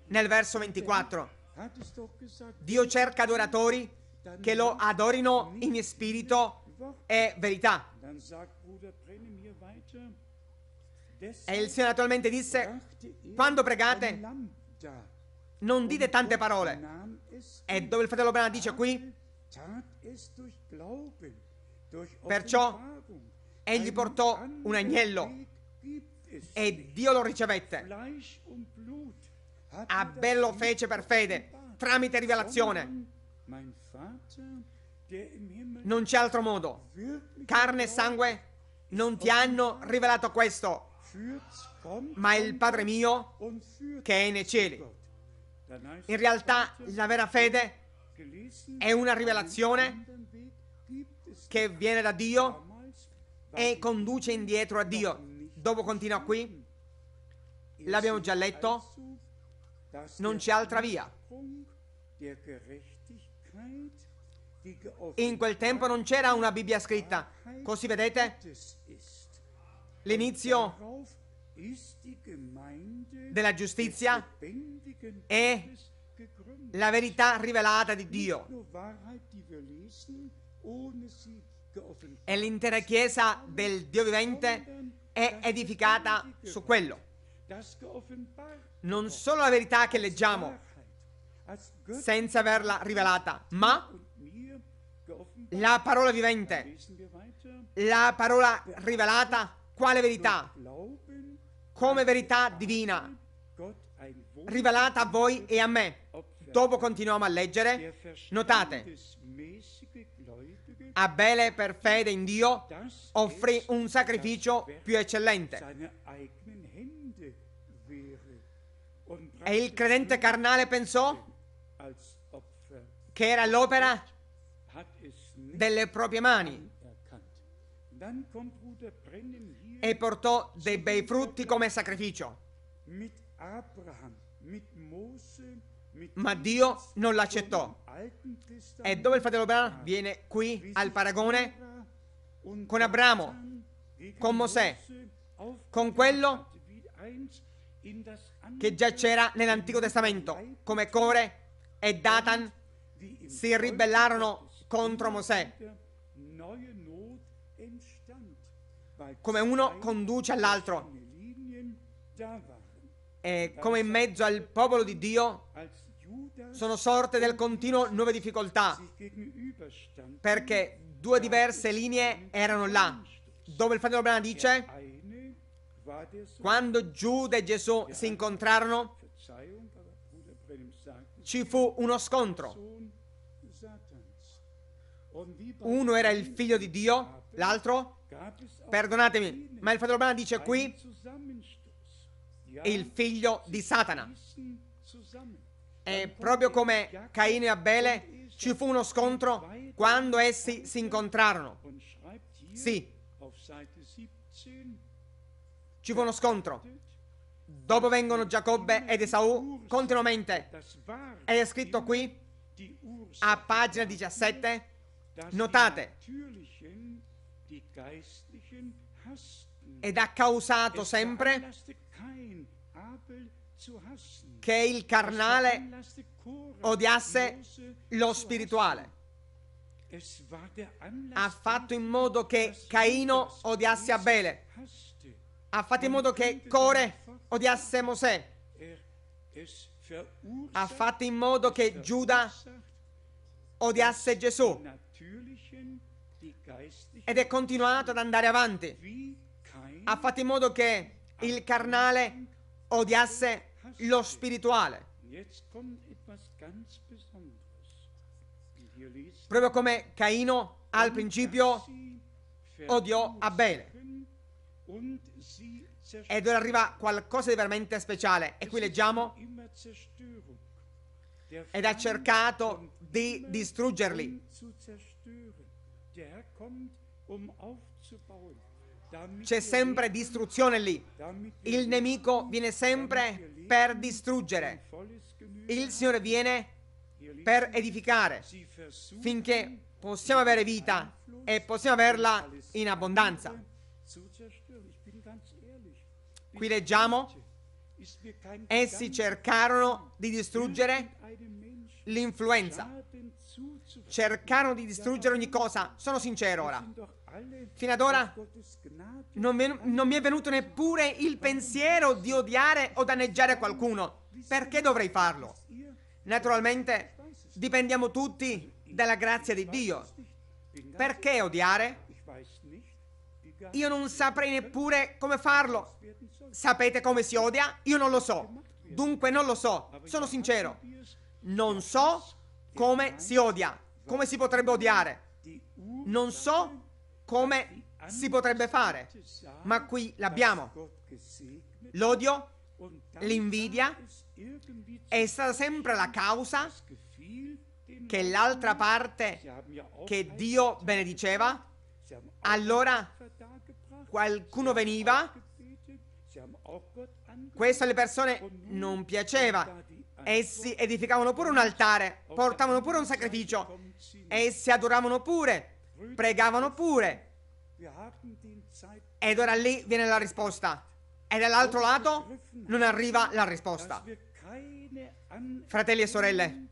nel verso 24. Dio cerca adoratori che lo adorino in spirito e verità. E il Signore naturalmente disse, quando pregate, non dite tante parole. E dove il fratello Branagh dice qui, perciò egli portò un agnello e Dio lo ricevette. Abel ah, lo fece per fede, tramite rivelazione. Non c'è altro modo. Carne e sangue non ti hanno rivelato questo, ma il Padre mio che è nei cieli. In realtà la vera fede è una rivelazione che viene da Dio e conduce indietro a Dio. Dopo continua qui. L'abbiamo già letto. Non c'è altra via. In quel tempo non c'era una Bibbia scritta. Così vedete l'inizio della giustizia è la verità rivelata di Dio. È l'intera Chiesa del Dio vivente è edificata su quello. Non solo la verità che leggiamo senza averla rivelata, ma la parola vivente, la parola rivelata, quale verità? Come verità divina, rivelata a voi e a me. Dopo continuiamo a leggere. Notate, Abele per fede in Dio offrì un sacrificio più eccellente. E il credente carnale pensò che era l'opera delle proprie mani e portò dei bei frutti come sacrificio. Ma Dio non l'accettò. E dove il fratello Abramo viene qui al paragone con Abramo, con Mosè, con quello che già c'era nell'Antico Testamento, come Core e Datan si ribellarono contro Mosè. Come uno conduce all'altro. E come in mezzo al popolo di Dio sono sorte del continuo nuove difficoltà, perché due diverse linee erano là, dove il fratello Branham dice, quando Giuda e Gesù si incontrarono, ci fu uno scontro. Uno era il figlio di Dio, l'altro, perdonatemi, ma il fratello Branham dice qui, il figlio di Satana. E proprio come Caino e Abele ci fu uno scontro quando essi si incontrarono. Sì, ci fu uno scontro. Dopo vengono Giacobbe ed Esaù continuamente. Ed è scritto qui, a pagina 17, notate, ed ha causato sempre che il carnale odiasse lo spirituale. Ha fatto in modo che Caino odiasse Abele. Ha fatto in modo che Core odiasse Mosè. Ha fatto in modo che Giuda odiasse Gesù. Ed è continuato ad andare avanti. Ha fatto in modo che il carnale odiasse lo spirituale. Proprio come Caino al principio odiò Abele. Ed ora arriva qualcosa di veramente speciale. E qui leggiamo. Ed ha cercato di um distruggerli. Um C'è sempre distruzione lì. Il nemico viene sempre per distruggere. Il Signore viene per edificare finché possiamo avere vita e possiamo averla in abbondanza. Qui leggiamo, essi cercarono di distruggere l'influenza, cercarono di distruggere ogni cosa. Sono sincero ora, Fino ad ora non mi, non mi è venuto neppure il pensiero di odiare o danneggiare qualcuno. Perché dovrei farlo? Naturalmente dipendiamo tutti dalla grazia di Dio. Perché odiare? Io non saprei neppure come farlo. Sapete come si odia? Io non lo so. Dunque non lo so. Sono sincero. Non so come si odia, come si potrebbe odiare. Non so come si potrebbe fare. Ma qui l'abbiamo. L'odio, l'invidia è stata sempre la causa che l'altra parte che Dio benediceva, allora qualcuno veniva, questo alle persone non piaceva, essi edificavano pure un altare, portavano pure un sacrificio, essi adoravano pure Pregavano pure. Ed ora lì viene la risposta. E dall'altro lato non arriva la risposta. Fratelli e sorelle,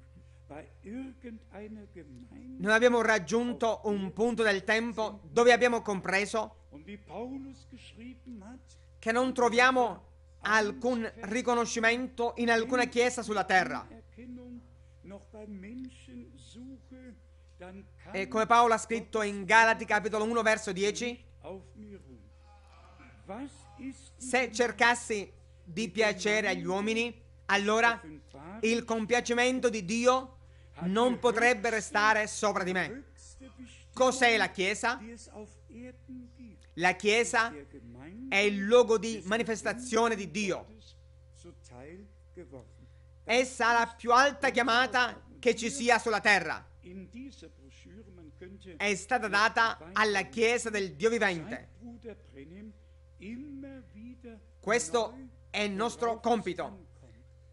non abbiamo raggiunto un punto del tempo dove abbiamo compreso che non troviamo alcun riconoscimento in alcuna chiesa sulla terra. E come Paolo ha scritto in Galati capitolo 1 verso 10, se cercassi di piacere agli uomini, allora il compiacimento di Dio non potrebbe restare sopra di me. Cos'è la Chiesa? La Chiesa è il luogo di manifestazione di Dio. Essa ha la più alta chiamata che ci sia sulla terra è stata data alla Chiesa del Dio vivente. Questo è il nostro compito,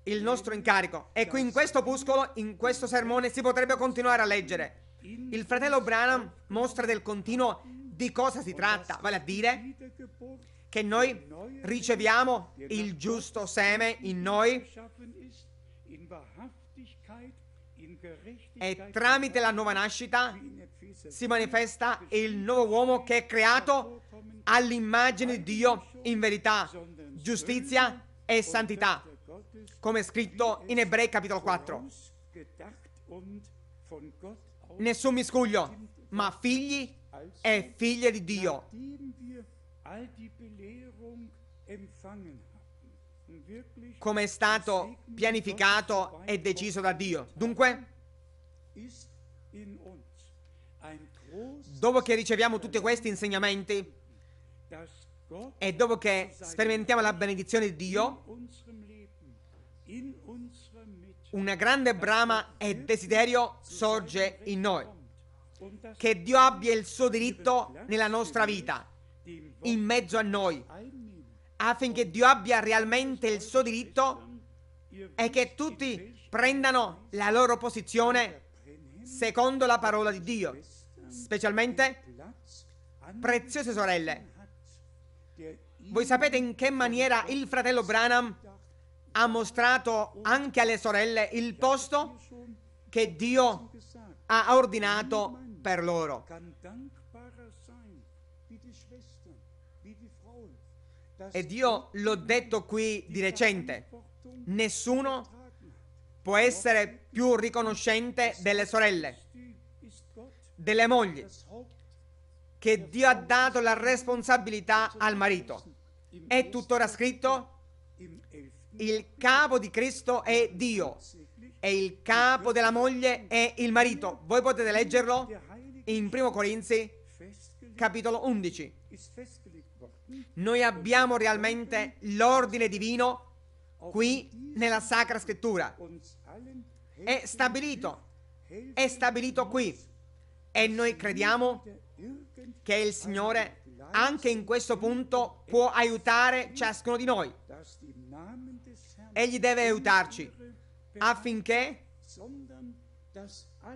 il nostro incarico. E qui in questo opuscolo, in questo sermone, si potrebbe continuare a leggere. Il fratello Branham mostra del continuo di cosa si tratta, vale a dire che noi riceviamo il giusto seme in noi e tramite la nuova nascita si manifesta il nuovo uomo che è creato all'immagine di Dio in verità, giustizia e santità, come scritto in Ebrei capitolo 4. Nessun miscuglio, ma figli e figlie di Dio. Come è stato pianificato e deciso da Dio. Dunque, dopo che riceviamo tutti questi insegnamenti e dopo che sperimentiamo la benedizione di Dio, una grande brama e desiderio sorge in noi, che Dio abbia il suo diritto nella nostra vita, in mezzo a noi, affinché Dio abbia realmente il suo diritto e che tutti prendano la loro posizione secondo la parola di Dio specialmente preziose sorelle. Voi sapete in che maniera il fratello Branham ha mostrato anche alle sorelle il posto che Dio ha ordinato per loro. E Dio l'ho detto qui di recente, nessuno può essere più riconoscente delle sorelle delle mogli, che Dio ha dato la responsabilità al marito. È tuttora scritto, il capo di Cristo è Dio e il capo della moglie è il marito. Voi potete leggerlo in 1 Corinzi capitolo 11. Noi abbiamo realmente l'ordine divino qui nella Sacra Scrittura. È stabilito, è stabilito qui. E noi crediamo che il Signore anche in questo punto può aiutare ciascuno di noi. Egli deve aiutarci affinché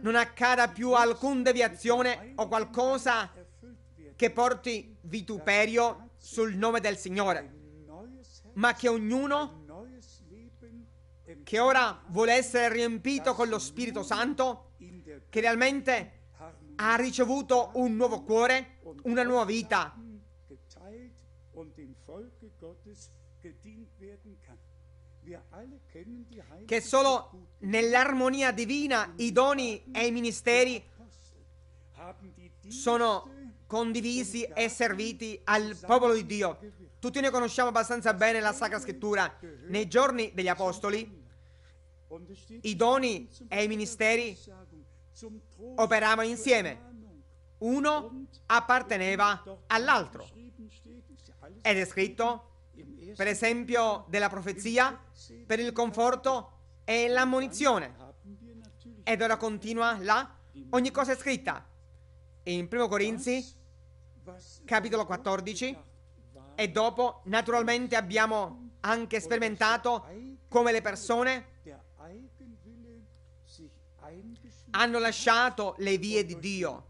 non accada più alcuna deviazione o qualcosa che porti vituperio sul nome del Signore, ma che ognuno che ora vuole essere riempito con lo Spirito Santo, che realmente ha ricevuto un nuovo cuore, una nuova vita. Che solo nell'armonia divina i doni e i ministeri sono condivisi e serviti al popolo di Dio. Tutti noi conosciamo abbastanza bene la Sacra Scrittura. Nei giorni degli Apostoli i doni e i ministeri operavano insieme. Uno apparteneva all'altro. Ed è scritto, per esempio, della profezia, per il conforto e l'ammonizione. Ed ora continua là, ogni cosa è scritta. In 1 Corinzi, capitolo 14, e dopo naturalmente abbiamo anche sperimentato come le persone hanno lasciato le vie di Dio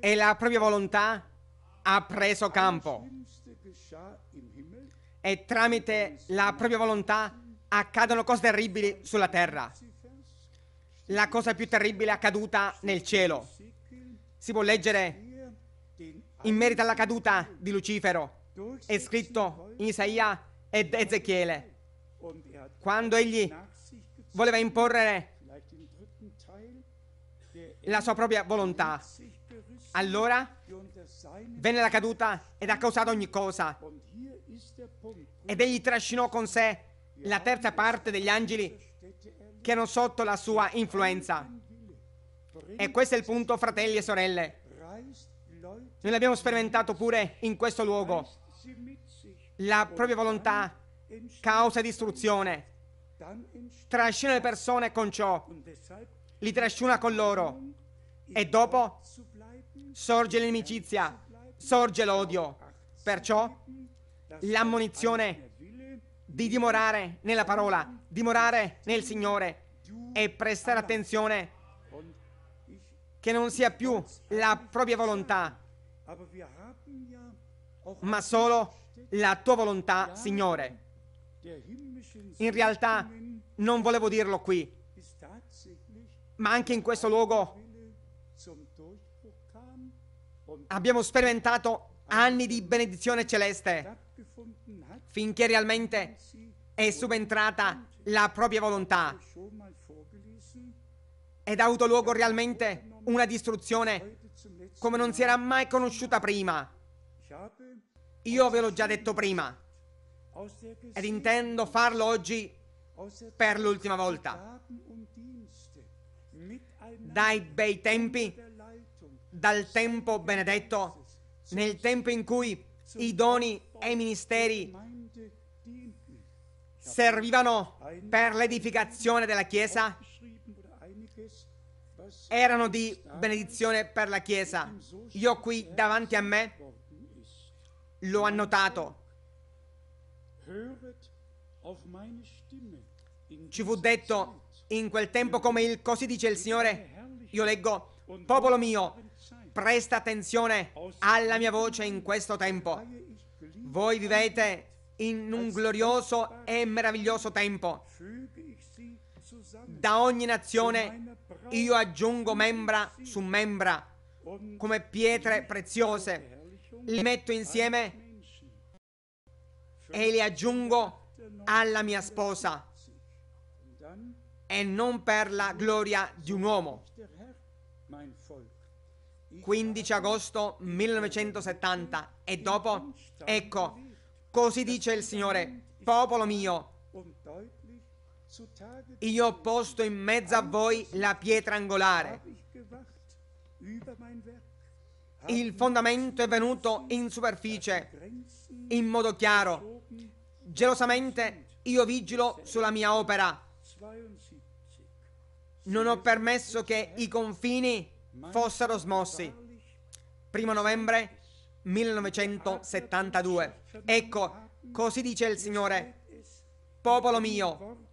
e la propria volontà ha preso campo e tramite la propria volontà accadono cose terribili sulla terra. La cosa più terribile è accaduta nel cielo. Si può leggere in merito alla caduta di Lucifero, è scritto in Isaia ed Ezechiele, quando egli voleva imporre la sua propria volontà. Allora venne la caduta ed ha causato ogni cosa. Ed egli trascinò con sé la terza parte degli angeli che erano sotto la sua influenza. E questo è il punto, fratelli e sorelle. Noi l'abbiamo sperimentato pure in questo luogo. La propria volontà causa distruzione Trascina le persone con ciò, li trascina con loro e dopo sorge l'inimicizia, sorge l'odio. Perciò l'ammonizione di dimorare nella parola, dimorare nel Signore e prestare attenzione che non sia più la propria volontà, ma solo la tua volontà, Signore. In realtà non volevo dirlo qui, ma anche in questo luogo abbiamo sperimentato anni di benedizione celeste finché realmente è subentrata la propria volontà ed ha avuto luogo realmente una distruzione come non si era mai conosciuta prima. Io ve l'ho già detto prima ed intendo farlo oggi per l'ultima volta. Dai bei tempi, dal tempo benedetto, nel tempo in cui i doni e i ministeri servivano per l'edificazione della Chiesa, erano di benedizione per la Chiesa. Io qui davanti a me l'ho annotato ci fu detto in quel tempo come il così dice il Signore, io leggo, popolo mio, presta attenzione alla mia voce in questo tempo. Voi vivete in un glorioso e meraviglioso tempo. Da ogni nazione io aggiungo membra su membra, come pietre preziose. Li metto insieme e le aggiungo alla mia sposa e non per la gloria di un uomo. 15 agosto 1970 e dopo, ecco, così dice il Signore, popolo mio, io ho posto in mezzo a voi la pietra angolare. Il fondamento è venuto in superficie, in modo chiaro, Gelosamente io vigilo sulla mia opera. Non ho permesso che i confini fossero smossi. Primo novembre 1972. Ecco, così dice il Signore. Popolo mio,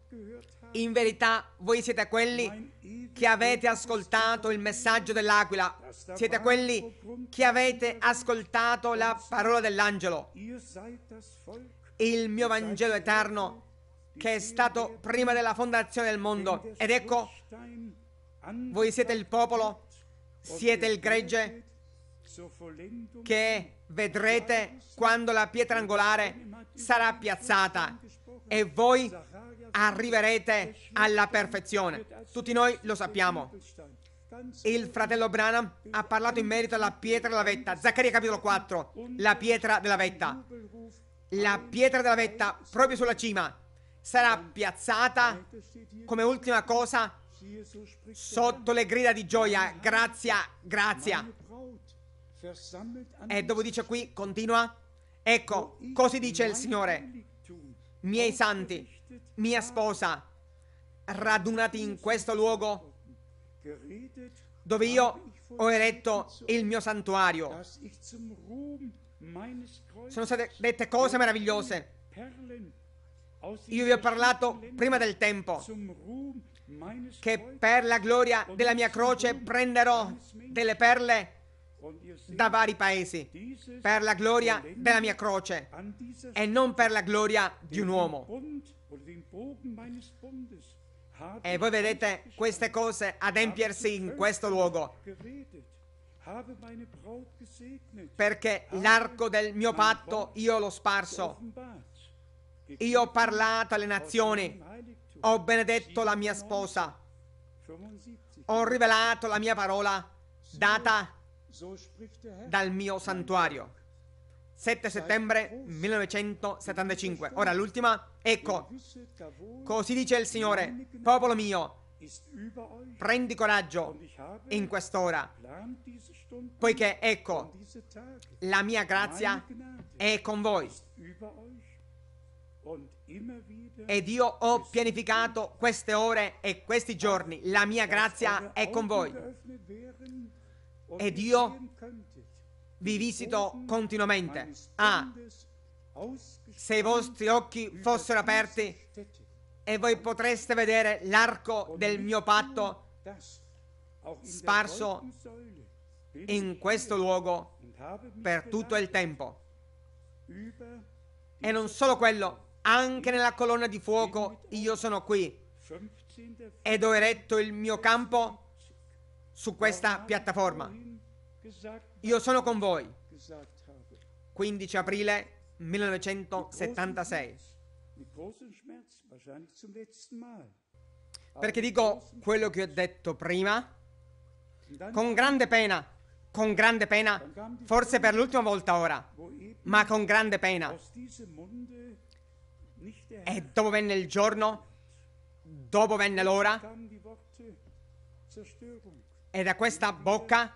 in verità voi siete quelli che avete ascoltato il messaggio dell'aquila, siete quelli che avete ascoltato la parola dell'angelo il mio Vangelo eterno che è stato prima della fondazione del mondo. Ed ecco, voi siete il popolo, siete il gregge che vedrete quando la pietra angolare sarà piazzata e voi arriverete alla perfezione. Tutti noi lo sappiamo. Il fratello Branham ha parlato in merito alla pietra della vetta. Zaccaria capitolo 4, la pietra della vetta. La pietra della vetta, proprio sulla cima, sarà piazzata come ultima cosa sotto le grida di gioia. Grazie, grazie. E dopo dice qui, continua. Ecco, così dice il Signore. Miei santi, mia sposa, radunati in questo luogo dove io ho eretto il mio santuario sono state dette cose meravigliose. Io vi ho parlato prima del tempo che per la gloria della mia croce prenderò delle perle da vari paesi per la gloria della mia croce e non per la gloria di un uomo. E voi vedete queste cose adempiersi in questo luogo perché l'arco del mio patto io l'ho sparso. Io ho parlato alle nazioni, ho benedetto la mia sposa, ho rivelato la mia parola data dal mio santuario. 7 settembre 1975. Ora l'ultima, ecco, così dice il Signore, popolo mio, Prendi coraggio in quest'ora, poiché ecco, la mia grazia è con voi. Ed io ho pianificato queste ore e questi giorni. La mia grazia è con voi. Ed io vi visito continuamente. Ah, se i vostri occhi fossero aperti e voi potreste vedere l'arco del mio patto sparso in questo luogo per tutto il tempo. E non solo quello, anche nella colonna di fuoco io sono qui ed ho eretto il mio campo su questa piattaforma. Io sono con voi. 15 aprile 1976. Perché dico quello che ho detto prima, con grande pena, con grande pena, forse per l'ultima volta ora, ma con grande pena. E dopo venne il giorno, dopo venne l'ora, e da questa bocca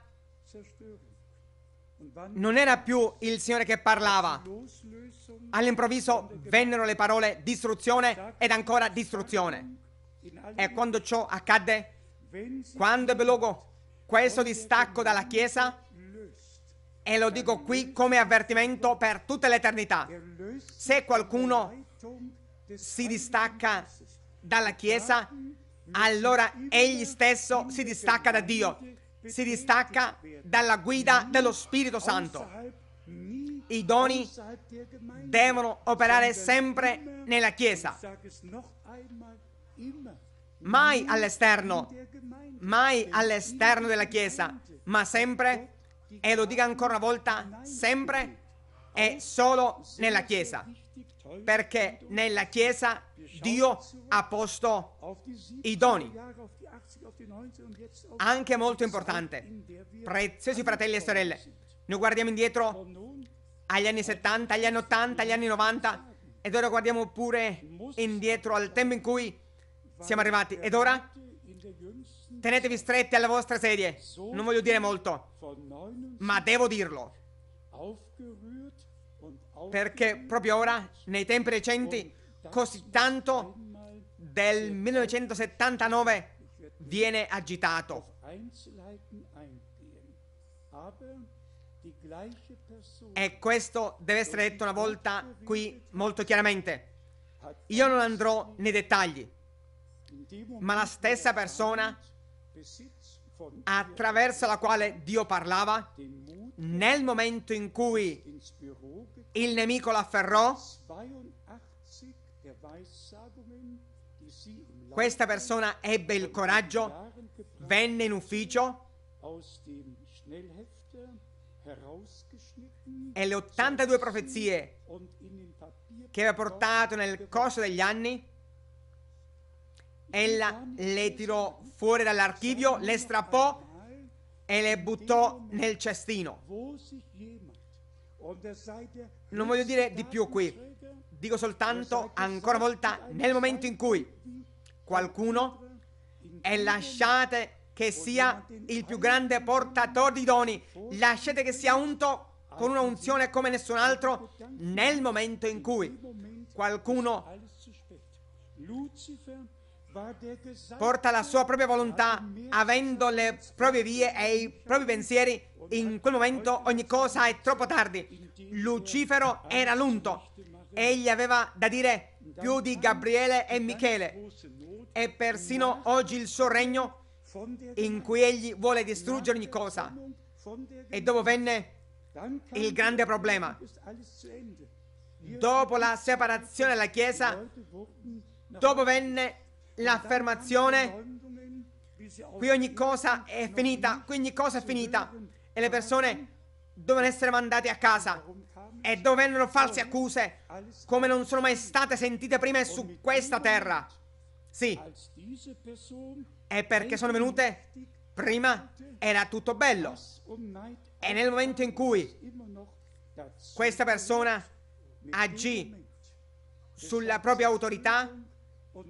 non era più il Signore che parlava. All'improvviso vennero le parole distruzione ed ancora distruzione. E quando ciò accadde, quando ebbe luogo questo distacco dalla Chiesa, e lo dico qui come avvertimento per tutta l'eternità, se qualcuno si distacca dalla Chiesa, allora egli stesso si distacca da Dio si distacca dalla guida dello Spirito Santo. I doni devono operare sempre nella Chiesa, mai all'esterno, mai all'esterno della Chiesa, ma sempre, e lo dico ancora una volta, sempre e solo nella Chiesa perché nella Chiesa Dio ha posto i doni anche molto importante. Preziosi fratelli e sorelle, noi guardiamo indietro agli anni 70, agli anni 80, agli anni 90 ed ora guardiamo pure indietro al tempo in cui siamo arrivati. Ed ora tenetevi stretti alle vostre sedie. Non voglio dire molto, ma devo dirlo. Perché proprio ora, nei tempi recenti, così tanto del 1979 viene agitato. E questo deve essere detto una volta qui molto chiaramente. Io non andrò nei dettagli, ma la stessa persona attraverso la quale Dio parlava, nel momento in cui il nemico l'afferrò, questa persona ebbe il coraggio, venne in ufficio e le 82 profezie che aveva portato nel corso degli anni, ella le tirò fuori dall'archivio, le strappò e le buttò nel cestino. Non voglio dire di più qui, dico soltanto ancora una volta nel momento in cui qualcuno e lasciate che sia il più grande portatore di doni, lasciate che sia unto con una unzione come nessun altro nel momento in cui qualcuno porta la sua propria volontà avendo le proprie vie e i propri pensieri in quel momento ogni cosa è troppo tardi Lucifero era l'unto egli aveva da dire più di Gabriele e Michele e persino oggi il suo regno in cui egli vuole distruggere ogni cosa. E dopo venne il grande problema. Dopo la separazione della Chiesa, dopo venne l'affermazione qui ogni cosa è finita, qui ogni cosa è finita e le persone devono essere mandate a casa e dove vennero false accuse come non sono mai state sentite prima su questa terra. Sì. E perché sono venute prima era tutto bello. E nel momento in cui questa persona agì sulla propria autorità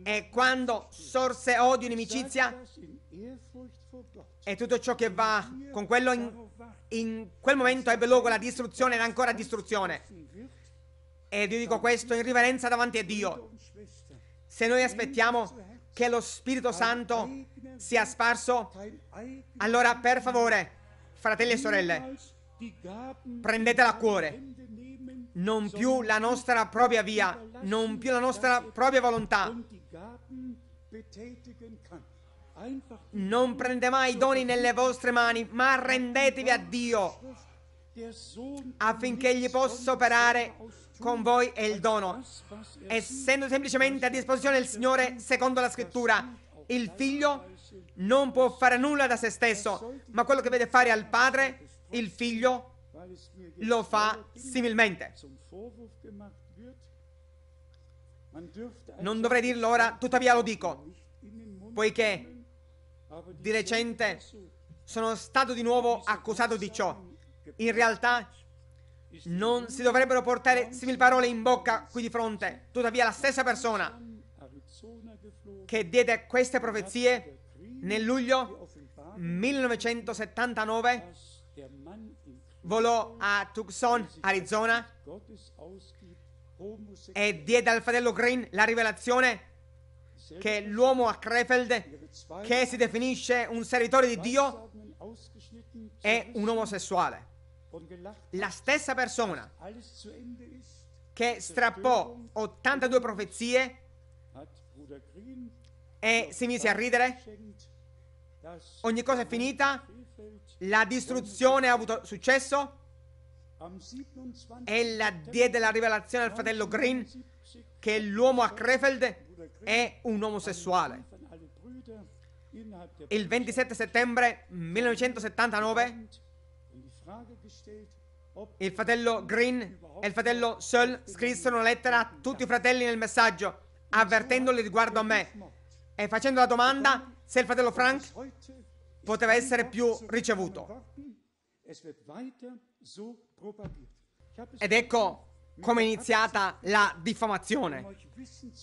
e quando sorse odio e inimicizia e tutto ciò che va con quello in in quel momento ebbe luogo la distruzione ed ancora distruzione. Ed io dico questo in riverenza davanti a Dio. Se noi aspettiamo che lo Spirito Santo sia sparso, allora per favore, fratelli e sorelle, prendetela a cuore. Non più la nostra propria via, non più la nostra propria volontà non prende mai i doni nelle vostre mani, ma rendetevi a Dio affinché Egli possa operare con voi e il dono, essendo semplicemente a disposizione del Signore secondo la scrittura. Il figlio non può fare nulla da se stesso, ma quello che vede fare al padre, il figlio lo fa similmente. Non dovrei dirlo ora, tuttavia lo dico, poiché di recente sono stato di nuovo accusato di ciò. In realtà non si dovrebbero portare simili parole in bocca qui di fronte. Tuttavia la stessa persona che diede queste profezie nel luglio 1979 volò a Tucson, Arizona e diede al fratello Green la rivelazione che l'uomo a Krefeld, che si definisce un servitore di Dio, è un omosessuale. La stessa persona che strappò 82 profezie e si mise a ridere, ogni cosa è finita, la distruzione ha avuto successo, e la diede la rivelazione al fratello Green che l'uomo a Krefeld è un omosessuale. Il 27 settembre 1979 il fratello Green e il fratello Searle scrissero una lettera a tutti i fratelli nel messaggio avvertendoli riguardo a me e facendo la domanda se il fratello Frank poteva essere più ricevuto. Ed ecco come è iniziata la diffamazione.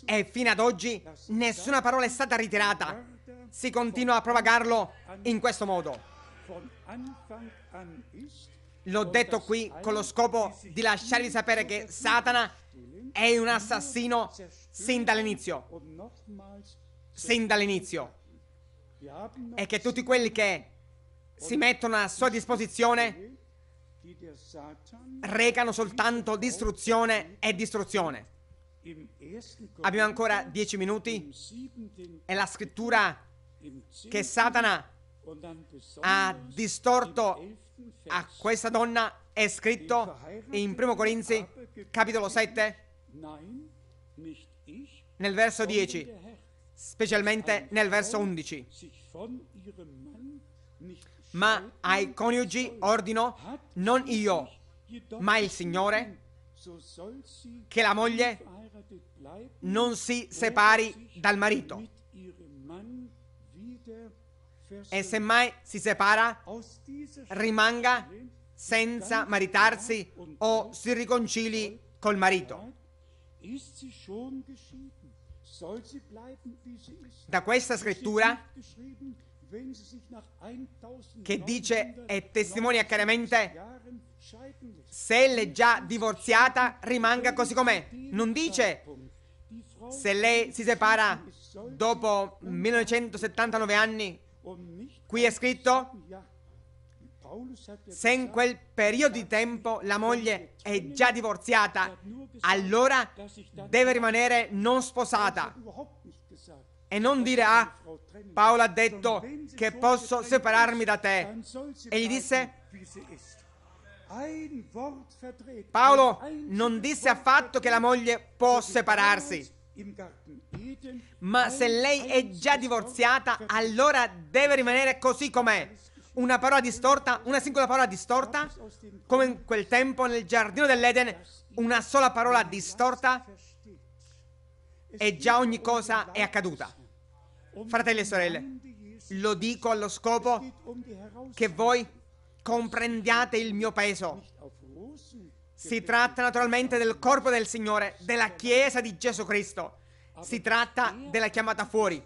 E fino ad oggi nessuna parola è stata ritirata. Si continua a propagarlo in questo modo. L'ho detto qui con lo scopo di lasciarvi sapere che Satana è un assassino sin dall'inizio. Sin dall'inizio. E che tutti quelli che si mettono a sua disposizione recano soltanto distruzione e distruzione. Abbiamo ancora dieci minuti e la scrittura che Satana ha distorto a questa donna è scritto in 1 Corinzi capitolo 7 nel verso 10, specialmente nel verso 11 ma ai coniugi ordino non io, ma il Signore, che la moglie non si separi dal marito e semmai si separa, rimanga senza maritarsi o si riconcili col marito. Da questa scrittura che dice e testimonia chiaramente se lei è già divorziata rimanga così com'è. Non dice se lei si separa dopo 1979 anni. Um Qui è scritto se in quel periodo di tempo la moglie è già divorziata, er allora deve rimanere non sposata e non dire ah, Paolo ha detto che posso separarmi da te. E gli disse, Paolo non disse affatto che la moglie può separarsi. Ma se lei è già divorziata, allora deve rimanere così com'è. Una parola distorta, una singola parola distorta, come in quel tempo nel giardino dell'Eden, una sola parola distorta e già ogni cosa è accaduta. Fratelli e sorelle, lo dico allo scopo che voi comprendiate il mio peso. Si tratta naturalmente del corpo del Signore, della Chiesa di Gesù Cristo. Si tratta della chiamata fuori.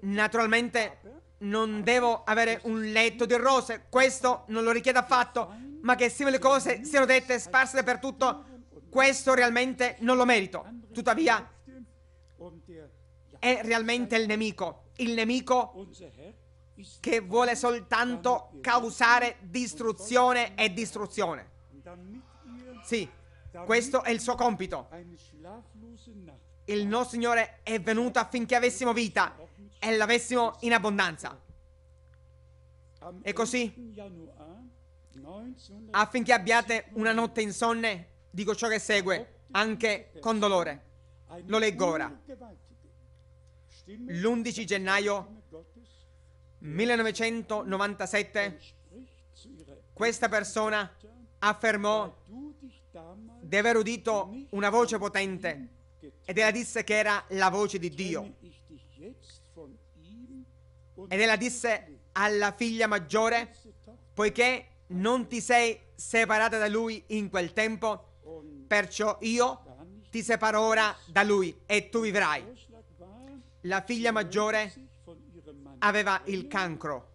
Naturalmente non devo avere un letto di rose, questo non lo richiede affatto, ma che simili cose siano dette e sparse dappertutto questo realmente non lo merito. Tuttavia, è realmente il nemico. Il nemico che vuole soltanto causare distruzione e distruzione. Sì, questo è il suo compito. Il nostro Signore è venuto affinché avessimo vita e l'avessimo in abbondanza. E così, affinché abbiate una notte insonne Dico ciò che segue anche con dolore. Lo leggo ora. L'11 gennaio 1997 questa persona affermò di aver udito una voce potente ed ella disse che era la voce di Dio. Ed ella disse alla figlia maggiore, poiché non ti sei separata da lui in quel tempo, Perciò io ti separo ora da lui e tu vivrai. La figlia maggiore aveva il cancro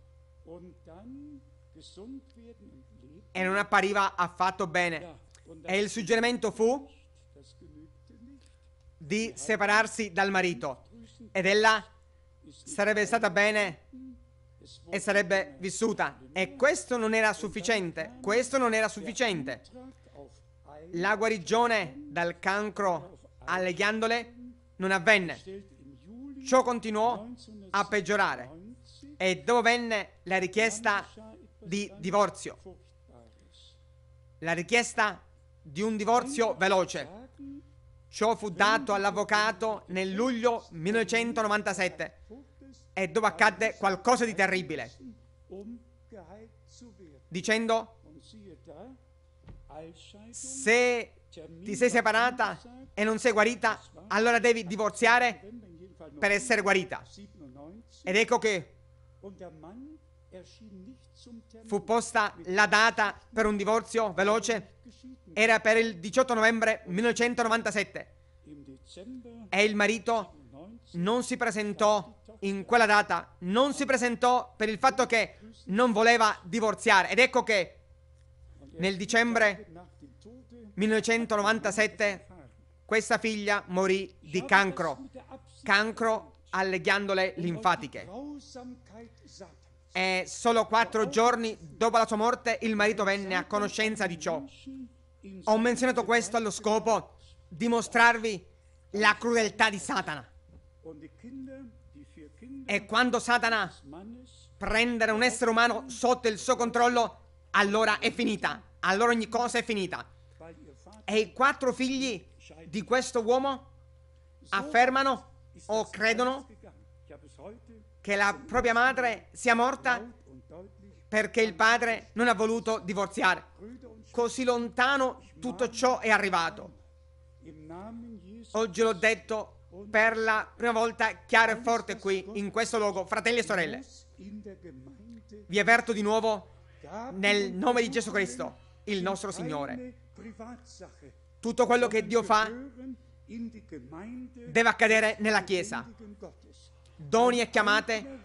e non appariva affatto bene. E il suggerimento fu di separarsi dal marito ed ella sarebbe stata bene e sarebbe vissuta. E questo non era sufficiente, questo non era sufficiente la guarigione dal cancro alle ghiandole non avvenne. Ciò continuò a peggiorare e dopo venne la richiesta di divorzio. La richiesta di un divorzio veloce. Ciò fu dato all'avvocato nel luglio 1997 e dopo accadde qualcosa di terribile, dicendo se cioè, ti sei separata e non sei guarita, allora devi divorziare per essere guarita. Ed ecco che fu posta la data per un divorzio veloce, era per il 18 novembre 1997 e il marito non si presentò in quella data, non si presentò per il fatto che non voleva divorziare ed ecco che nel dicembre 1997 questa figlia morì di cancro, cancro alle ghiandole linfatiche. E solo quattro giorni dopo la sua morte il marito venne a conoscenza di ciò. Ho menzionato questo allo scopo di mostrarvi la crudeltà di Satana. E quando Satana prende un essere umano sotto il suo controllo, allora è finita allora ogni cosa è finita. E i quattro figli di questo uomo affermano o credono che la propria madre sia morta perché il padre non ha voluto divorziare. Così lontano tutto ciò è arrivato. Oggi l'ho detto per la prima volta chiaro e forte qui, in questo luogo, fratelli e sorelle. Vi avverto di nuovo nel nome di Gesù Cristo il nostro Signore. Tutto quello che Dio fa deve accadere nella Chiesa. Doni e chiamate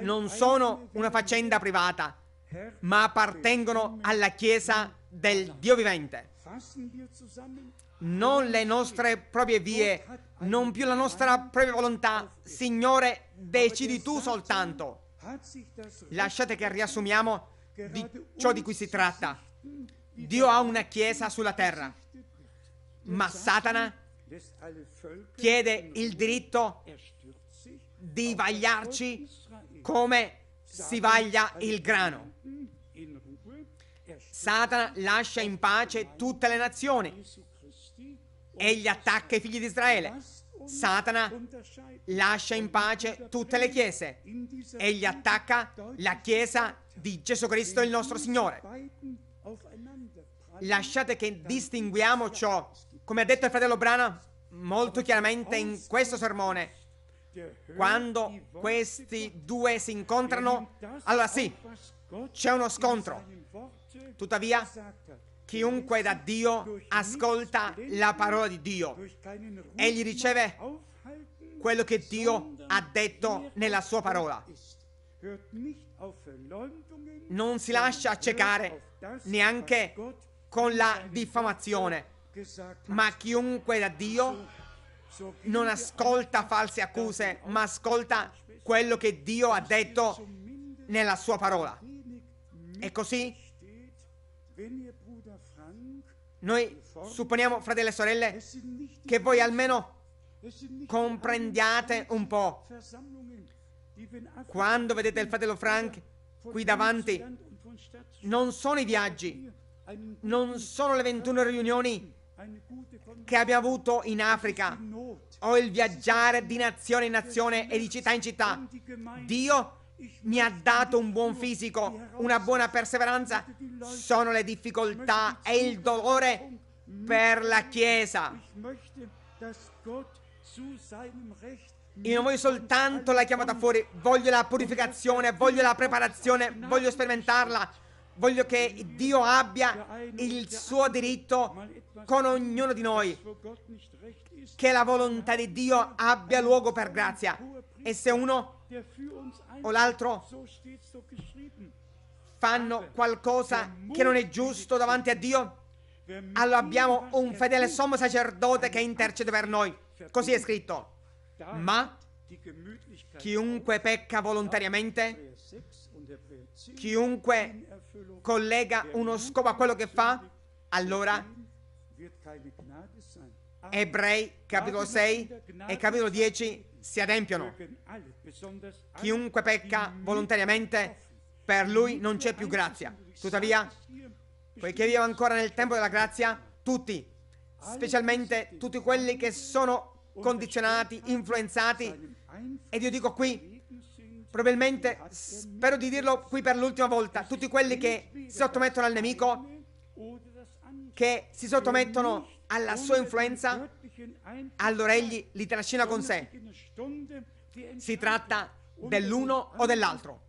non sono una faccenda privata, ma appartengono alla Chiesa del Dio vivente. Non le nostre proprie vie, non più la nostra propria volontà. Signore, decidi tu soltanto. Lasciate che riassumiamo di ciò di cui si tratta. Dio ha una chiesa sulla terra, ma Satana chiede il diritto di vagliarci come si vaglia il grano. Satana lascia in pace tutte le nazioni. Egli attacca i figli di Israele. Satana lascia in pace tutte le chiese. Egli attacca la chiesa di Gesù Cristo il nostro Signore. Lasciate che distinguiamo ciò. Come ha detto il fratello Brana molto chiaramente in questo sermone, quando questi due si incontrano, allora sì, c'è uno scontro. Tuttavia, chiunque da Dio ascolta la parola di Dio, egli riceve quello che Dio ha detto nella sua parola. Non si lascia accecare neanche con la diffamazione. Ma chiunque da Dio non ascolta false accuse, ma ascolta quello che Dio ha detto nella sua parola. E così noi supponiamo, fratelli e sorelle, che voi almeno comprendiate un po'. Quando vedete il fratello Frank qui davanti, non sono i viaggi non sono le 21 riunioni che abbiamo avuto in Africa o il viaggiare di nazione in nazione e di città in città. Dio mi ha dato un buon fisico, una buona perseveranza. Sono le difficoltà e il dolore per la Chiesa. Io non voglio soltanto la chiamata fuori, voglio la purificazione, voglio la preparazione, voglio sperimentarla voglio che Dio abbia il suo diritto con ognuno di noi, che la volontà di Dio abbia luogo per grazia. E se uno o l'altro fanno qualcosa che non è giusto davanti a Dio, allora abbiamo un fedele sommo sacerdote che intercede per noi. Così è scritto. Ma chiunque pecca volontariamente, chiunque collega uno scopo a quello che fa, allora Ebrei capitolo 6 e capitolo 10 si adempiono. Chiunque pecca volontariamente, per lui non c'è più grazia. Tuttavia, poiché vivo ancora nel tempo della grazia, tutti, specialmente tutti quelli che sono condizionati, influenzati, ed io dico qui, probabilmente, spero di dirlo qui per l'ultima volta, tutti quelli che si sottomettono al nemico, che si sottomettono alla sua influenza, allora egli li trascina con sé. Si tratta dell'uno o dell'altro.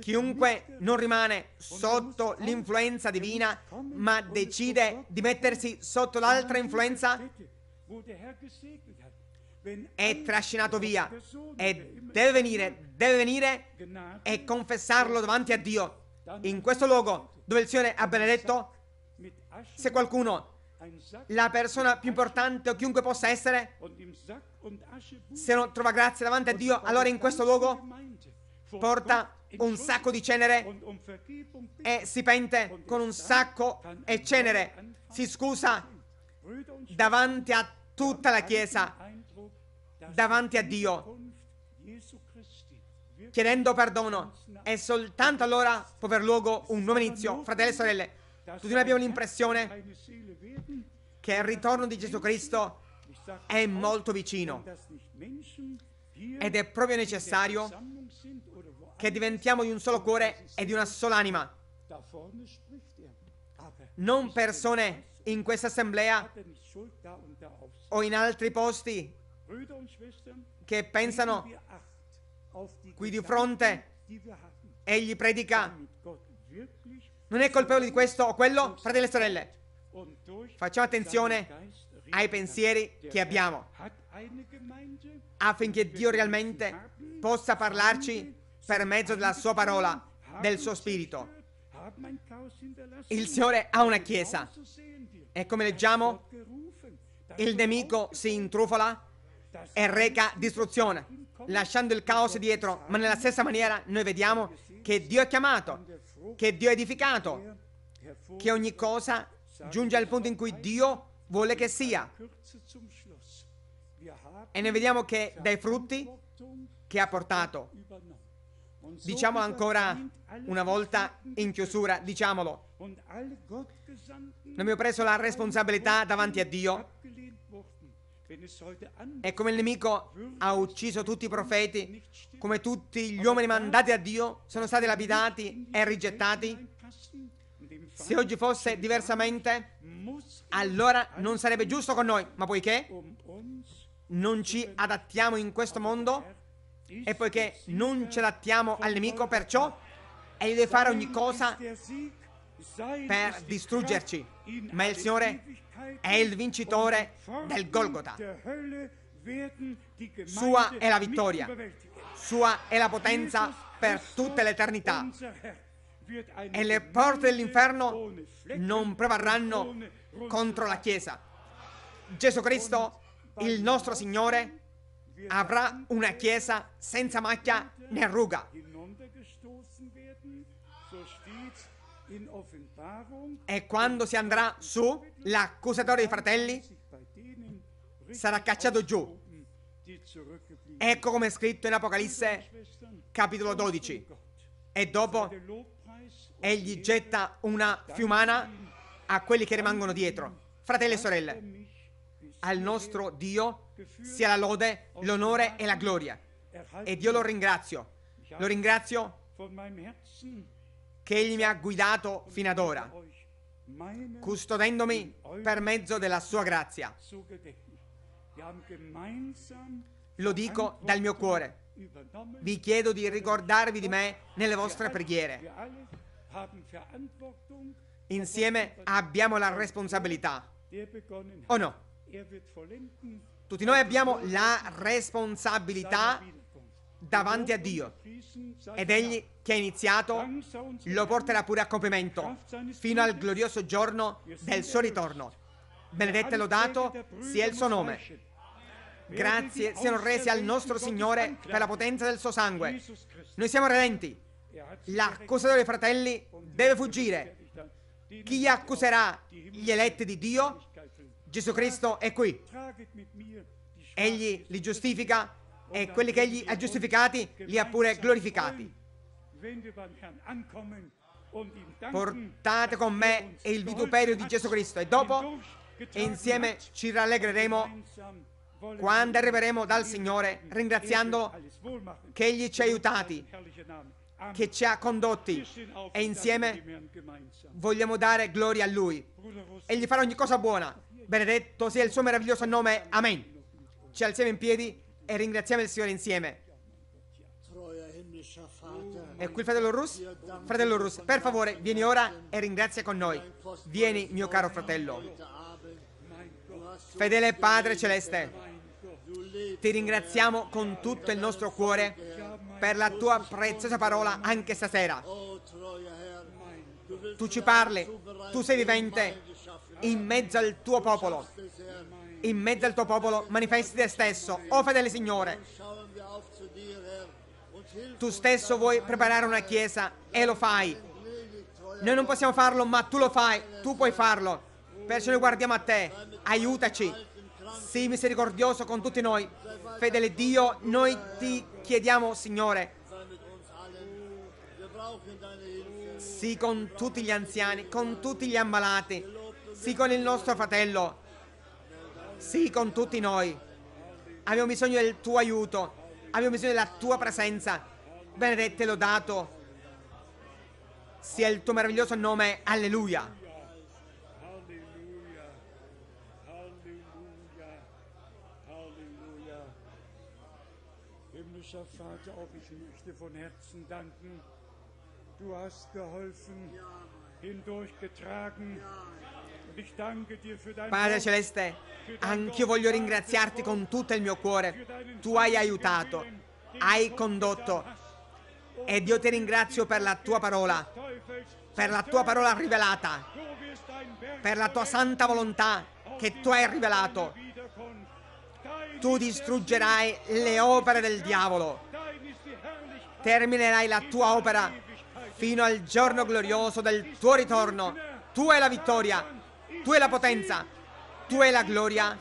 Chiunque non rimane sotto l'influenza divina, ma decide di mettersi sotto l'altra influenza, è trascinato via e deve venire, deve venire e confessarlo davanti a Dio in questo luogo dove il Signore ha benedetto. Se qualcuno, la persona più importante o chiunque possa essere, se non trova grazia davanti a Dio, allora in questo luogo porta un sacco di cenere e si pente con un sacco e cenere, si scusa davanti a tutta la Chiesa davanti a Dio, chiedendo perdono. E soltanto allora può aver luogo un nuovo inizio. Fratelli e sorelle, tutti noi abbiamo l'impressione che il ritorno di Gesù Cristo è molto vicino. Ed è proprio necessario che diventiamo di un solo cuore e di una sola anima. Non persone in questa assemblea o in altri posti che pensano qui di fronte egli predica non è colpevole di questo o quello fratelli e sorelle facciamo attenzione ai pensieri che abbiamo affinché Dio realmente possa parlarci per mezzo della sua parola del suo spirito il Signore ha una chiesa e come leggiamo il nemico si intrufola e reca distruzione, lasciando il caos dietro, ma nella stessa maniera noi vediamo che Dio è chiamato, che Dio è edificato, che ogni cosa giunge al punto in cui Dio vuole che sia. E ne vediamo che dai frutti che ha portato. Diciamo ancora una volta in chiusura, diciamolo. Non mi ho preso la responsabilità davanti a Dio e come il nemico ha ucciso tutti i profeti, come tutti gli uomini mandati a Dio sono stati lapidati e rigettati, se oggi fosse diversamente, allora non sarebbe giusto con noi, ma poiché non ci adattiamo in questo mondo e poiché non ci adattiamo al nemico, perciò egli deve fare ogni cosa per distruggerci. Ma il Signore è il vincitore del Golgotha. Sua è la vittoria, sua è la potenza per tutta l'eternità. E le porte dell'inferno non prevarranno contro la Chiesa. Gesù Cristo, il nostro Signore, avrà una Chiesa senza macchia né ruga. E quando si andrà su, l'accusatore dei fratelli sarà cacciato giù. Ecco come è scritto in Apocalisse capitolo 12. E dopo egli getta una fiumana a quelli che rimangono dietro. Fratelli e sorelle, al nostro Dio sia la lode, l'onore e la gloria. E Dio lo ringrazio. Lo ringrazio che Egli mi ha guidato fino ad ora, custodendomi per mezzo della sua grazia. Lo dico dal mio cuore. Vi chiedo di ricordarvi di me nelle vostre preghiere. Insieme abbiamo la responsabilità. O no? Tutti noi abbiamo la responsabilità davanti a Dio. Ed egli, che ha iniziato, lo porterà pure a compimento, fino al glorioso giorno del suo ritorno. Benedetto e lodato sia il suo nome. Grazie siano resi al nostro Signore per la potenza del suo sangue. Noi siamo redenti. L'accusatore dei fratelli deve fuggire. Chi accuserà gli eletti di Dio? Gesù Cristo è qui. Egli li giustifica e quelli che egli ha giustificati li ha pure glorificati. Portate con me il vituperio di Gesù Cristo e dopo e insieme ci rallegreremo quando arriveremo dal Signore ringraziando che Egli ci ha aiutati, che ci ha condotti e insieme vogliamo dare gloria a Lui. e gli farà ogni cosa buona. Benedetto sia il suo meraviglioso nome. Amen. Ci alziamo in piedi e ringraziamo il Signore insieme. E qui il fratello Rus? Fratello Rus, per favore, vieni ora e ringrazia con noi. Vieni, mio caro fratello. Fedele Padre Celeste, ti ringraziamo con tutto il nostro cuore per la tua preziosa parola anche stasera. Tu ci parli, tu sei vivente in mezzo al tuo popolo. In mezzo al tuo popolo manifesti te stesso, o oh, fedele Signore. Tu stesso vuoi preparare una chiesa e lo fai. Noi non possiamo farlo, ma tu lo fai, tu puoi farlo. Perciò noi guardiamo a te, aiutaci. Sii misericordioso con tutti noi. Fedele Dio, noi ti chiediamo, Signore, sii con tutti gli anziani, con tutti gli ammalati, sii con il nostro fratello, sì, con tutti noi. Abbiamo bisogno del tuo aiuto. Abbiamo bisogno della tua presenza. Benedetto e lodato sia il tuo meraviglioso nome. Alleluia. Alleluia. Alleluia. Alleluia. Himmlischer Vater, auch ich möchte von Herzen danken. Du hast geholfen, hindurchgetragen. Ja. Padre Celeste, anch'io voglio ringraziarti con tutto il mio cuore. Tu hai aiutato, hai condotto e Dio ti ringrazio per la tua parola, per la tua parola rivelata, per la tua santa volontà che tu hai rivelato. Tu distruggerai le opere del diavolo, terminerai la tua opera fino al giorno glorioso del tuo ritorno. Tu hai la vittoria tu è la potenza, tu è la gloria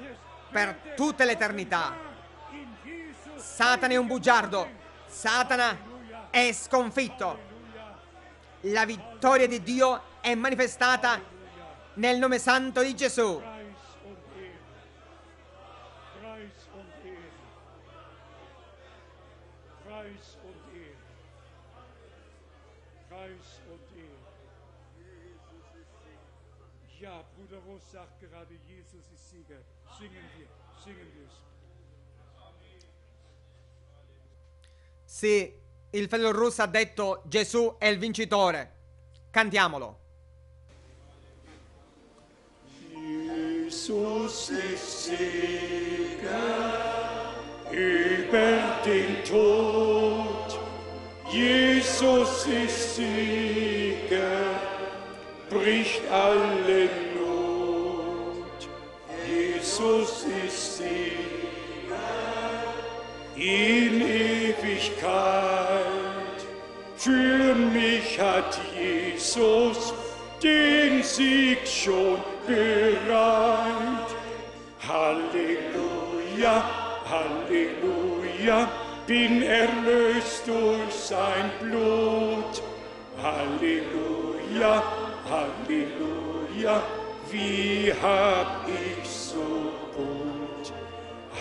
per tutta l'eternità. Satana è un bugiardo, Satana è sconfitto. La vittoria di Dio è manifestata nel nome santo di Gesù. se il fello russo ha detto Gesù è il vincitore. Cantiamolo. Gesù si siega über den Tod. Jesus ist Sieger, bricht alle Not. Jesus si Sieger. in Ewigkeit. Für mich hat Jesus den Sieg schon bereit. Halleluja, Halleluja, bin erlöst durch sein Blut. Halleluja, Halleluja, wie hab ich so gut.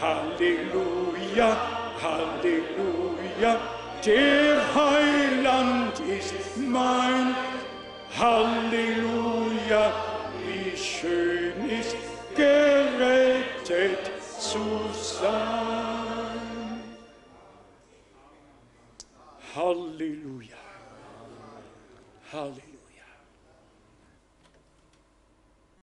Halleluja, Halleluja, der Heiland ist mein. Halleluja, wie schön ist gerettet zu sein. Halleluja, Halleluja.